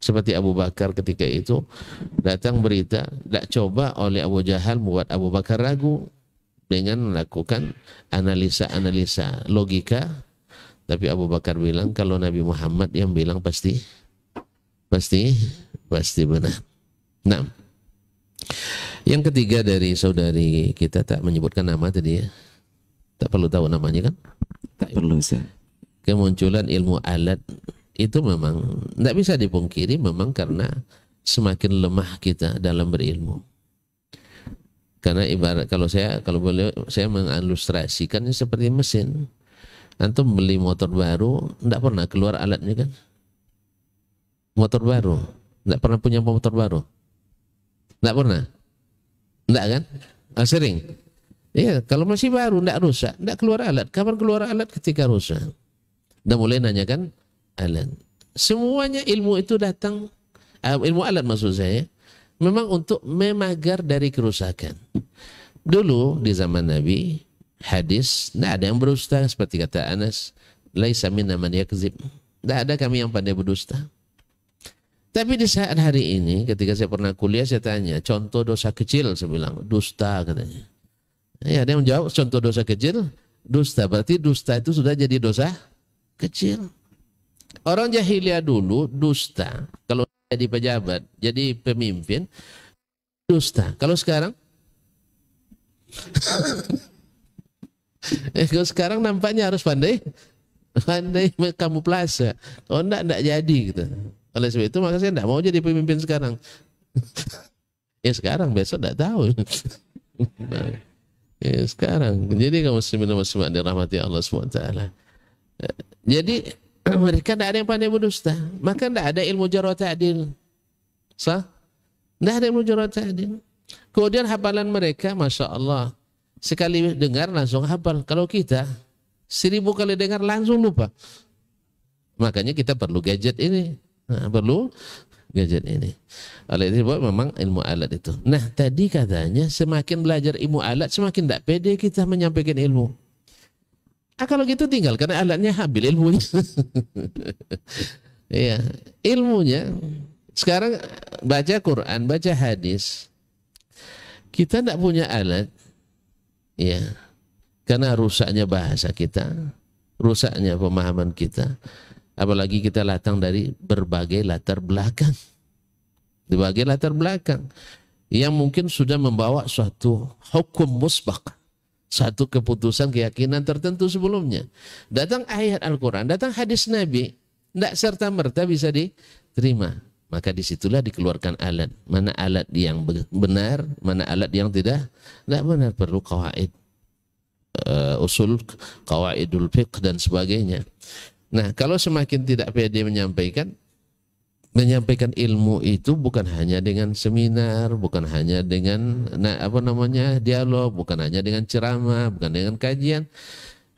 seperti Abu Bakar ketika itu datang berita tidak coba oleh Abu Jahal membuat Abu Bakar ragu dengan melakukan analisa-analisa logika tapi Abu Bakar bilang kalau Nabi Muhammad yang bilang pasti pasti pasti benar. Nah. Yang ketiga dari saudari kita tak menyebutkan nama tadi ya. Tak perlu tahu namanya kan? Tak perlu saya. Kemunculan ilmu alat itu memang tidak bisa dipungkiri memang karena semakin lemah kita dalam berilmu. Karena ibarat kalau saya kalau boleh saya mengilustrasikannya seperti mesin. Antum beli motor baru, tidak pernah keluar alatnya kan? Motor baru, tidak pernah punya motor baru, tidak pernah. Enggak kan? Ah, sering. Ya, kalau masih baru enggak rusak, enggak keluar alat. Kapan keluar alat ketika rusak? Dan mulai nanyakan alat. Semuanya ilmu itu datang ah, ilmu alat maksud saya memang untuk memagar dari kerusakan. Dulu di zaman Nabi hadis enggak ada yang berdusta seperti kata Anas, laisa minna man yakzib. Enggak ada kami yang pandai berdusta. Tapi di saat hari ini ketika saya pernah kuliah saya tanya, contoh dosa kecil saya bilang, dusta katanya. Ya, dia menjawab contoh dosa kecil, dusta. Berarti dusta itu sudah jadi dosa kecil. Orang jahiliyah dulu dusta. Kalau jadi pejabat, jadi pemimpin, dusta. Kalau sekarang [LAUGHS] eh, kalau sekarang nampaknya harus pandai pandai kamuflase. Oh enggak enggak jadi gitu. Oleh sebab itu maka saya tidak mau jadi pemimpin sekarang. [LAUGHS] ya sekarang besok tidak tahu. [LAUGHS] ya sekarang. Jadi kamu muslimin muslimat dirahmati Allah SWT. Jadi [CLEARS THROAT] mereka tidak ada yang pandai berdusta. Maka tidak ada ilmu jarwa ta'dil. Sah? Tidak ada ilmu jarwa ta'dil. Kemudian hafalan mereka, Masya Allah. Sekali dengar langsung hafal. Kalau kita, seribu kali dengar langsung lupa. Makanya kita perlu gadget ini. Nah, perlu gadget ini. Oleh itu memang ilmu alat itu. Nah tadi katanya semakin belajar ilmu alat semakin tidak pede kita menyampaikan ilmu. Ah, kalau gitu tinggal karena alatnya habil ilmu Iya, [LAUGHS] ya, ilmunya sekarang baca Quran, baca hadis. Kita tidak punya alat. Iya. Karena rusaknya bahasa kita, rusaknya pemahaman kita apalagi kita datang dari berbagai latar belakang berbagai latar belakang yang mungkin sudah membawa suatu hukum musbak satu keputusan keyakinan tertentu sebelumnya datang ayat Al-Quran datang hadis Nabi tidak serta-merta bisa diterima maka disitulah dikeluarkan alat mana alat yang benar mana alat yang tidak tidak benar perlu kawaid uh, usul kawaidul fiqh dan sebagainya Nah, kalau semakin tidak pede menyampaikan, menyampaikan ilmu itu bukan hanya dengan seminar, bukan hanya dengan nah apa namanya dialog, bukan hanya dengan ceramah, bukan dengan kajian.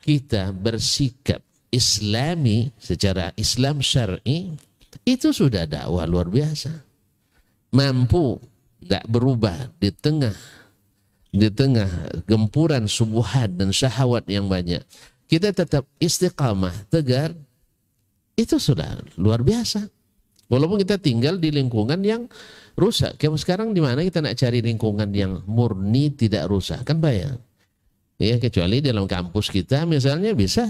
Kita bersikap islami secara Islam syar'i itu sudah dakwah luar biasa. Mampu tidak berubah di tengah di tengah gempuran subuhat dan syahwat yang banyak kita tetap istiqamah, tegar, itu sudah luar biasa. Walaupun kita tinggal di lingkungan yang rusak. Kayak sekarang di mana kita nak cari lingkungan yang murni tidak rusak? Kan bayang. Ya, kecuali dalam kampus kita misalnya bisa.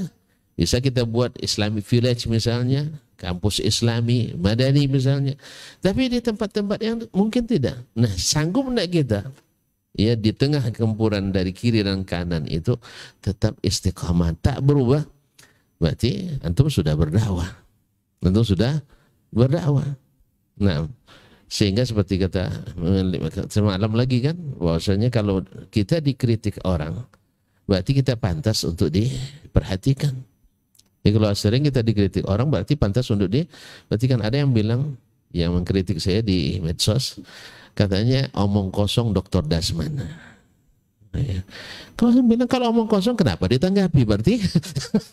Bisa kita buat islami Village misalnya, kampus Islami, Madani misalnya. Tapi di tempat-tempat yang mungkin tidak. Nah, sanggup enggak kita ya di tengah gempuran dari kiri dan kanan itu tetap istiqomah tak berubah berarti antum sudah berdakwah antum sudah berdakwah nah sehingga seperti kata semalam lagi kan bahwasanya kalau kita dikritik orang berarti kita pantas untuk diperhatikan jadi kalau sering kita dikritik orang berarti pantas untuk di berarti kan ada yang bilang yang mengkritik saya di medsos Katanya omong kosong dokter Dasmana. Ya. Kalau saya bilang kalau omong kosong kenapa ditanggapi? Berarti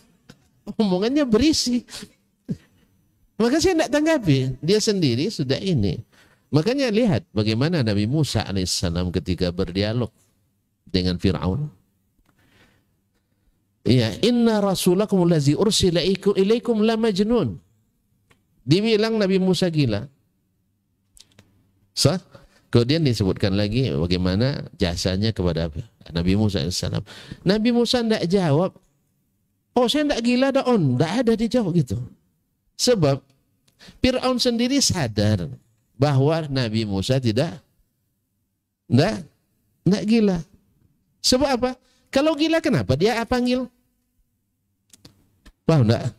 [LAUGHS] omongannya berisi. Maka saya tidak tanggapi. Dia sendiri sudah ini. Makanya lihat bagaimana Nabi Musa alaihissalam ketika berdialog dengan Fir'aun. Ya, inna rasulakum lazi ursila ilaikum la majnun. Dibilang Nabi Musa gila. Sah? Kemudian disebutkan lagi bagaimana jasanya kepada Nabi Musa AS. Nabi Musa tidak jawab, oh saya tidak gila tidak on, tidak ada dijawab gitu. Sebab Fir'aun sendiri sadar bahwa Nabi Musa tidak tidak tidak gila. Sebab apa? Kalau gila kenapa dia panggil? Wah tidak?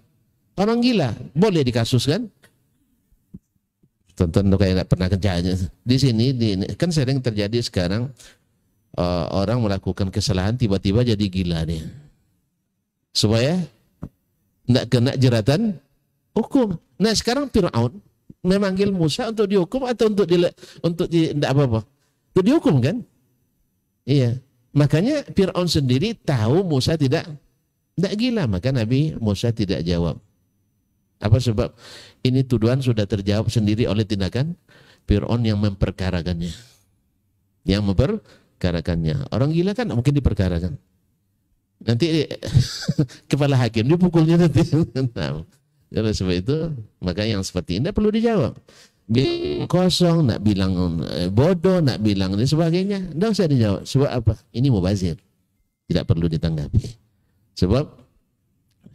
Orang gila boleh dikasuskan, Tonton tuh kayak nggak pernah kerjanya Di sini di, ini. kan sering terjadi sekarang uh, orang melakukan kesalahan tiba-tiba jadi gila nih, Supaya nggak kena jeratan hukum. Nah sekarang Fir'aun memanggil Musa untuk dihukum atau untuk di untuk di tidak apa-apa untuk dihukum kan iya makanya Fir'aun sendiri tahu Musa tidak tidak gila maka Nabi Musa tidak jawab apa sebab ini tuduhan sudah terjawab sendiri oleh tindakan Fir'aun yang memperkarakannya. Yang memperkarakannya. Orang gila kan mungkin diperkarakan. Nanti [LAUGHS] kepala hakim dipukulnya nanti. [LAUGHS] nah, sebab itu, maka yang seperti ini perlu dijawab. Bilang kosong, nak bilang eh, bodoh, nak bilang dan sebagainya. Tidak usah dijawab. Sebab apa? Ini mubazir. Tidak perlu ditanggapi. Sebab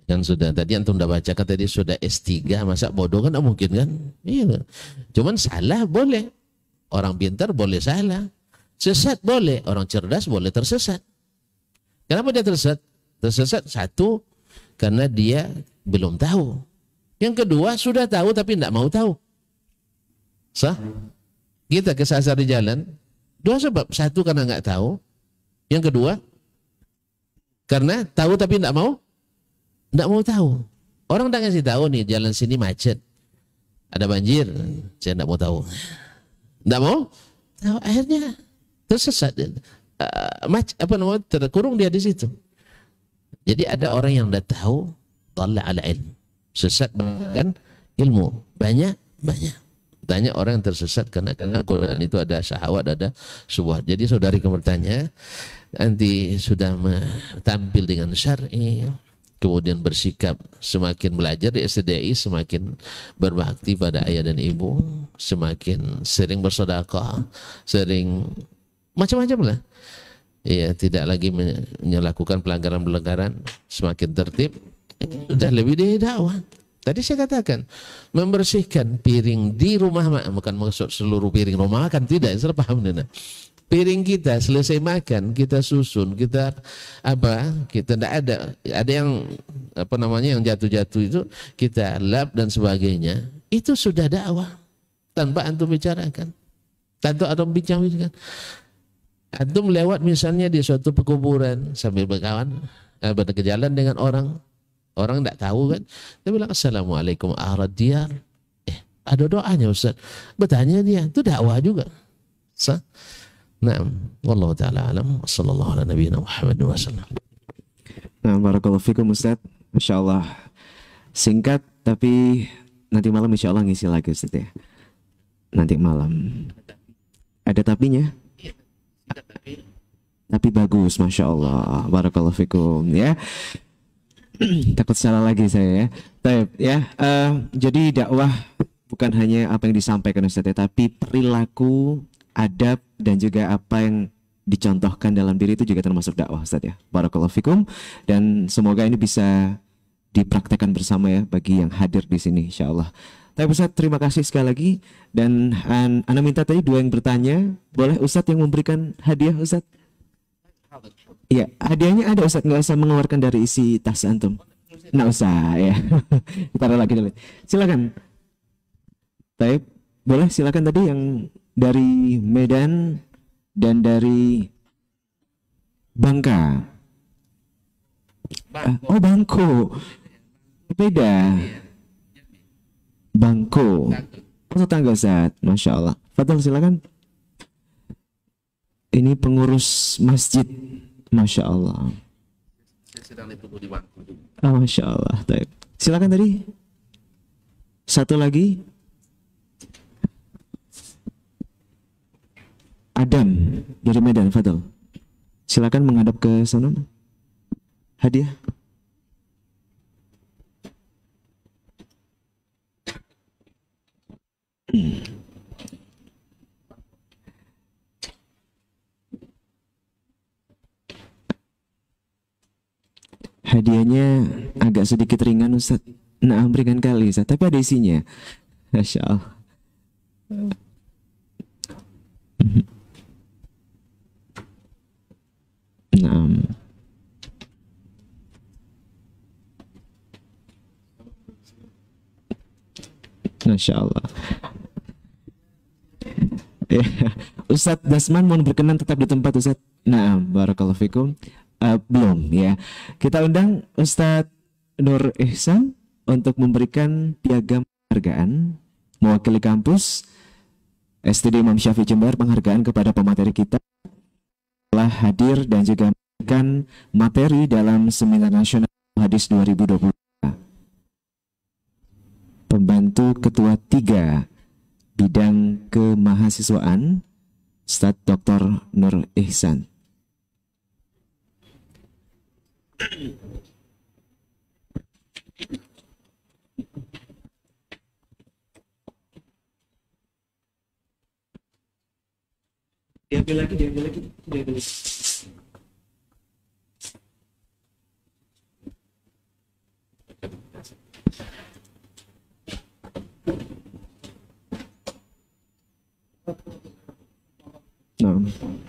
yang sudah tadi yang tunda baca kan tadi sudah S3 masa bodoh kan mungkin kan iya cuman salah boleh orang pintar boleh salah sesat boleh orang cerdas boleh tersesat kenapa dia tersesat tersesat satu karena dia belum tahu yang kedua sudah tahu tapi tidak mau tahu sah kita kesasar di jalan dua sebab satu karena nggak tahu yang kedua karena tahu tapi tidak mau tidak mau tahu. Orang tak kasih tahu nih jalan sini macet. Ada banjir. Saya tidak mau tahu. Tidak mau? Tahu akhirnya tersesat. Uh, mac, apa namanya terkurung dia di situ. Jadi ada orang yang tidak tahu tala ala ilmu. Sesat kan ilmu. Banyak, banyak. Tanya orang yang tersesat karena karena Quran itu ada syahwat, ada subuh. Jadi saudari kamu bertanya, nanti sudah tampil dengan syar'i, kemudian bersikap semakin belajar di SDI semakin berbakti pada ayah dan ibu semakin sering bersodakoh sering macam-macam lah ya tidak lagi melakukan pelanggaran-pelanggaran semakin tertib sudah lebih dari dakwah Tadi saya katakan membersihkan piring di rumah makan bukan maksud seluruh piring rumah makan tidak, saya paham piring kita selesai makan kita susun kita apa kita tidak ada ada yang apa namanya yang jatuh-jatuh itu kita lap dan sebagainya itu sudah dakwah tanpa antum bicarakan tanpa antum bicarakan antum lewat misalnya di suatu perkuburan sambil berkawan eh, berkejalan dengan orang orang tidak tahu kan dia bilang assalamualaikum ahlad dia eh ada doanya Ustaz bertanya dia itu dakwah juga Sah? Naam, wallahu taala alam. Sallallahu ala nabiyina Muhammad wa sallam. Nah, barakallahu fikum Ustaz. Masyaallah singkat tapi nanti malam insyaallah Allah ngisi lagi Ustaz ya. Nanti malam. Ada tapinya? Tapi bagus, masya Allah. Barakallahu fikum ya. Takut salah lagi saya ya. Taib ya. Uh, jadi dakwah bukan hanya apa yang disampaikan Ustaz ya, tapi perilaku adab dan juga apa yang dicontohkan dalam diri itu juga termasuk dakwah Ustaz ya. Barakallahu fikum dan semoga ini bisa dipraktekkan bersama ya bagi yang hadir di sini insyaallah. Tapi Ustaz terima kasih sekali lagi dan an Anda minta tadi dua yang bertanya, boleh Ustadz yang memberikan hadiah Ustaz? Iya, hadiahnya ada Ustaz, nggak usah mengeluarkan dari isi tas antum. Nggak usah ya. [LAUGHS] Kita lagi dulu. Silakan. Baik, boleh silakan tadi yang dari Medan dan dari Bangka. Bangko. Eh, oh Bangko, beda. Bangko. Tetangga saat, masya Allah. Fadl silakan. Ini pengurus masjid, masya Allah. Oh, masya Allah. Silakan tadi. Satu lagi. Adam dari Medan, Fadal. Silakan menghadap ke sana. Hadiah. Hadiahnya agak sedikit ringan Ustaz. Nah, ringan kali Ustaz, tapi ada isinya. Masya Allah. um Masya Allah. Eh, [LAUGHS] Ustadz Dasman mohon berkenan tetap di tempat Ustadz. Nah, barakallahu fikum. Uh, belum ya. Kita undang Ustadz Nur Ihsan untuk memberikan piagam penghargaan mewakili kampus STD Imam Syafi'i Jember penghargaan kepada pemateri kita telah hadir dan juga memberikan materi dalam Seminar Nasional Hadis 2020. Pembantu Ketua tiga Bidang Kemahasiswaan, Stad Dr. Nur Ihsan. diambil lagi diambil lagi diambil lagi No. Nah.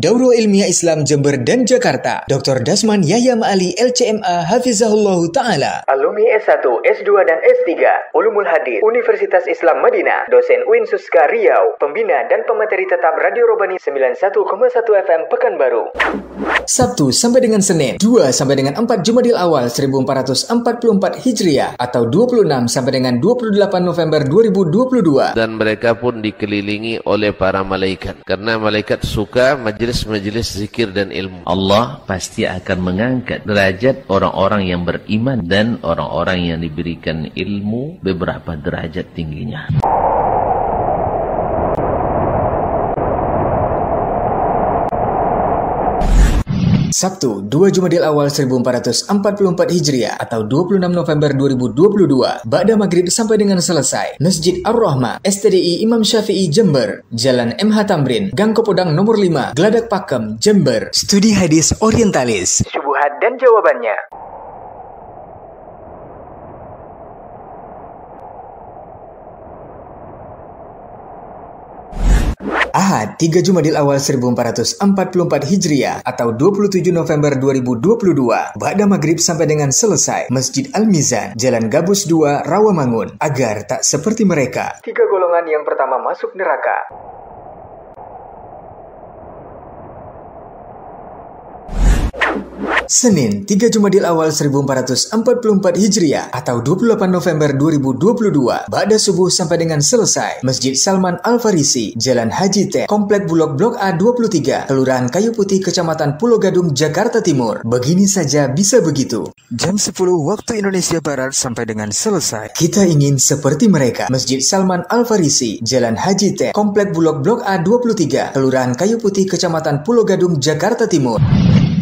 Dauro Ilmiah Islam Jember dan Jakarta, Dr. Dasman Yahya Ali LCMA Hafizahullahu Ta'ala. Alumni S1, S2, dan S3, Ulumul Hadid, Universitas Islam Madinah, dosen Win Suska Riau, pembina dan pemateri tetap Radio Robani 91,1 FM Pekanbaru. Sabtu sampai dengan Senin, 2 sampai dengan 4 Jumadil Awal 1444 Hijriah atau 26 sampai dengan 28 November 2022. Dan mereka pun dikelilingi oleh para malaikat. Karena malaikat suka majelis majelis-majelis zikir dan ilmu. Allah pasti akan mengangkat derajat orang-orang yang beriman dan orang-orang yang diberikan ilmu beberapa derajat tingginya. Sabtu 2 Jumadil Awal 1444 Hijriah atau 26 November 2022 Ba'da Maghrib sampai dengan selesai Masjid Ar-Rahmah STDI Imam Syafi'i Jember Jalan MH Tamrin Gang Kopodang nomor 5 Gladak Pakem Jember Studi Hadis Orientalis Subuhat dan jawabannya Ahad 3 Jumadil Awal 1444 Hijriah atau 27 November 2022 Ba'da Maghrib sampai dengan selesai Masjid Al-Mizan Jalan Gabus 2 Rawamangun agar tak seperti mereka Tiga golongan yang pertama masuk neraka Senin 3 Jumadil awal 1444 Hijriah atau 28 November 2022 Ba'da subuh sampai dengan selesai Masjid Salman Al-Farisi Jalan Haji T Komplek Bulog Blok A23 Kelurahan Kayu Putih Kecamatan Pulau Gadung Jakarta Timur Begini saja bisa begitu Jam 10 waktu Indonesia Barat sampai dengan selesai Kita ingin seperti mereka Masjid Salman Al-Farisi Jalan Haji T Komplek Bulog Blok A23 Kelurahan Kayu Putih Kecamatan Pulau Gadung Jakarta Timur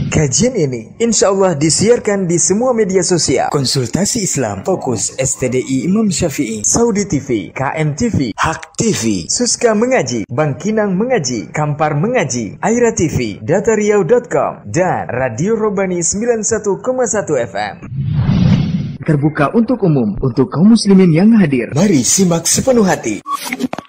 Kajian ini insya Allah disiarkan di semua media sosial. Konsultasi Islam, Fokus STDI Imam Syafi'i, Saudi TV, KM TV, Hak TV, Suska Mengaji, Bangkinang Mengaji, Kampar Mengaji, Aira TV, Datariau.com, dan Radio Robani 91,1 FM. Terbuka untuk umum, untuk kaum muslimin yang hadir. Mari simak sepenuh hati.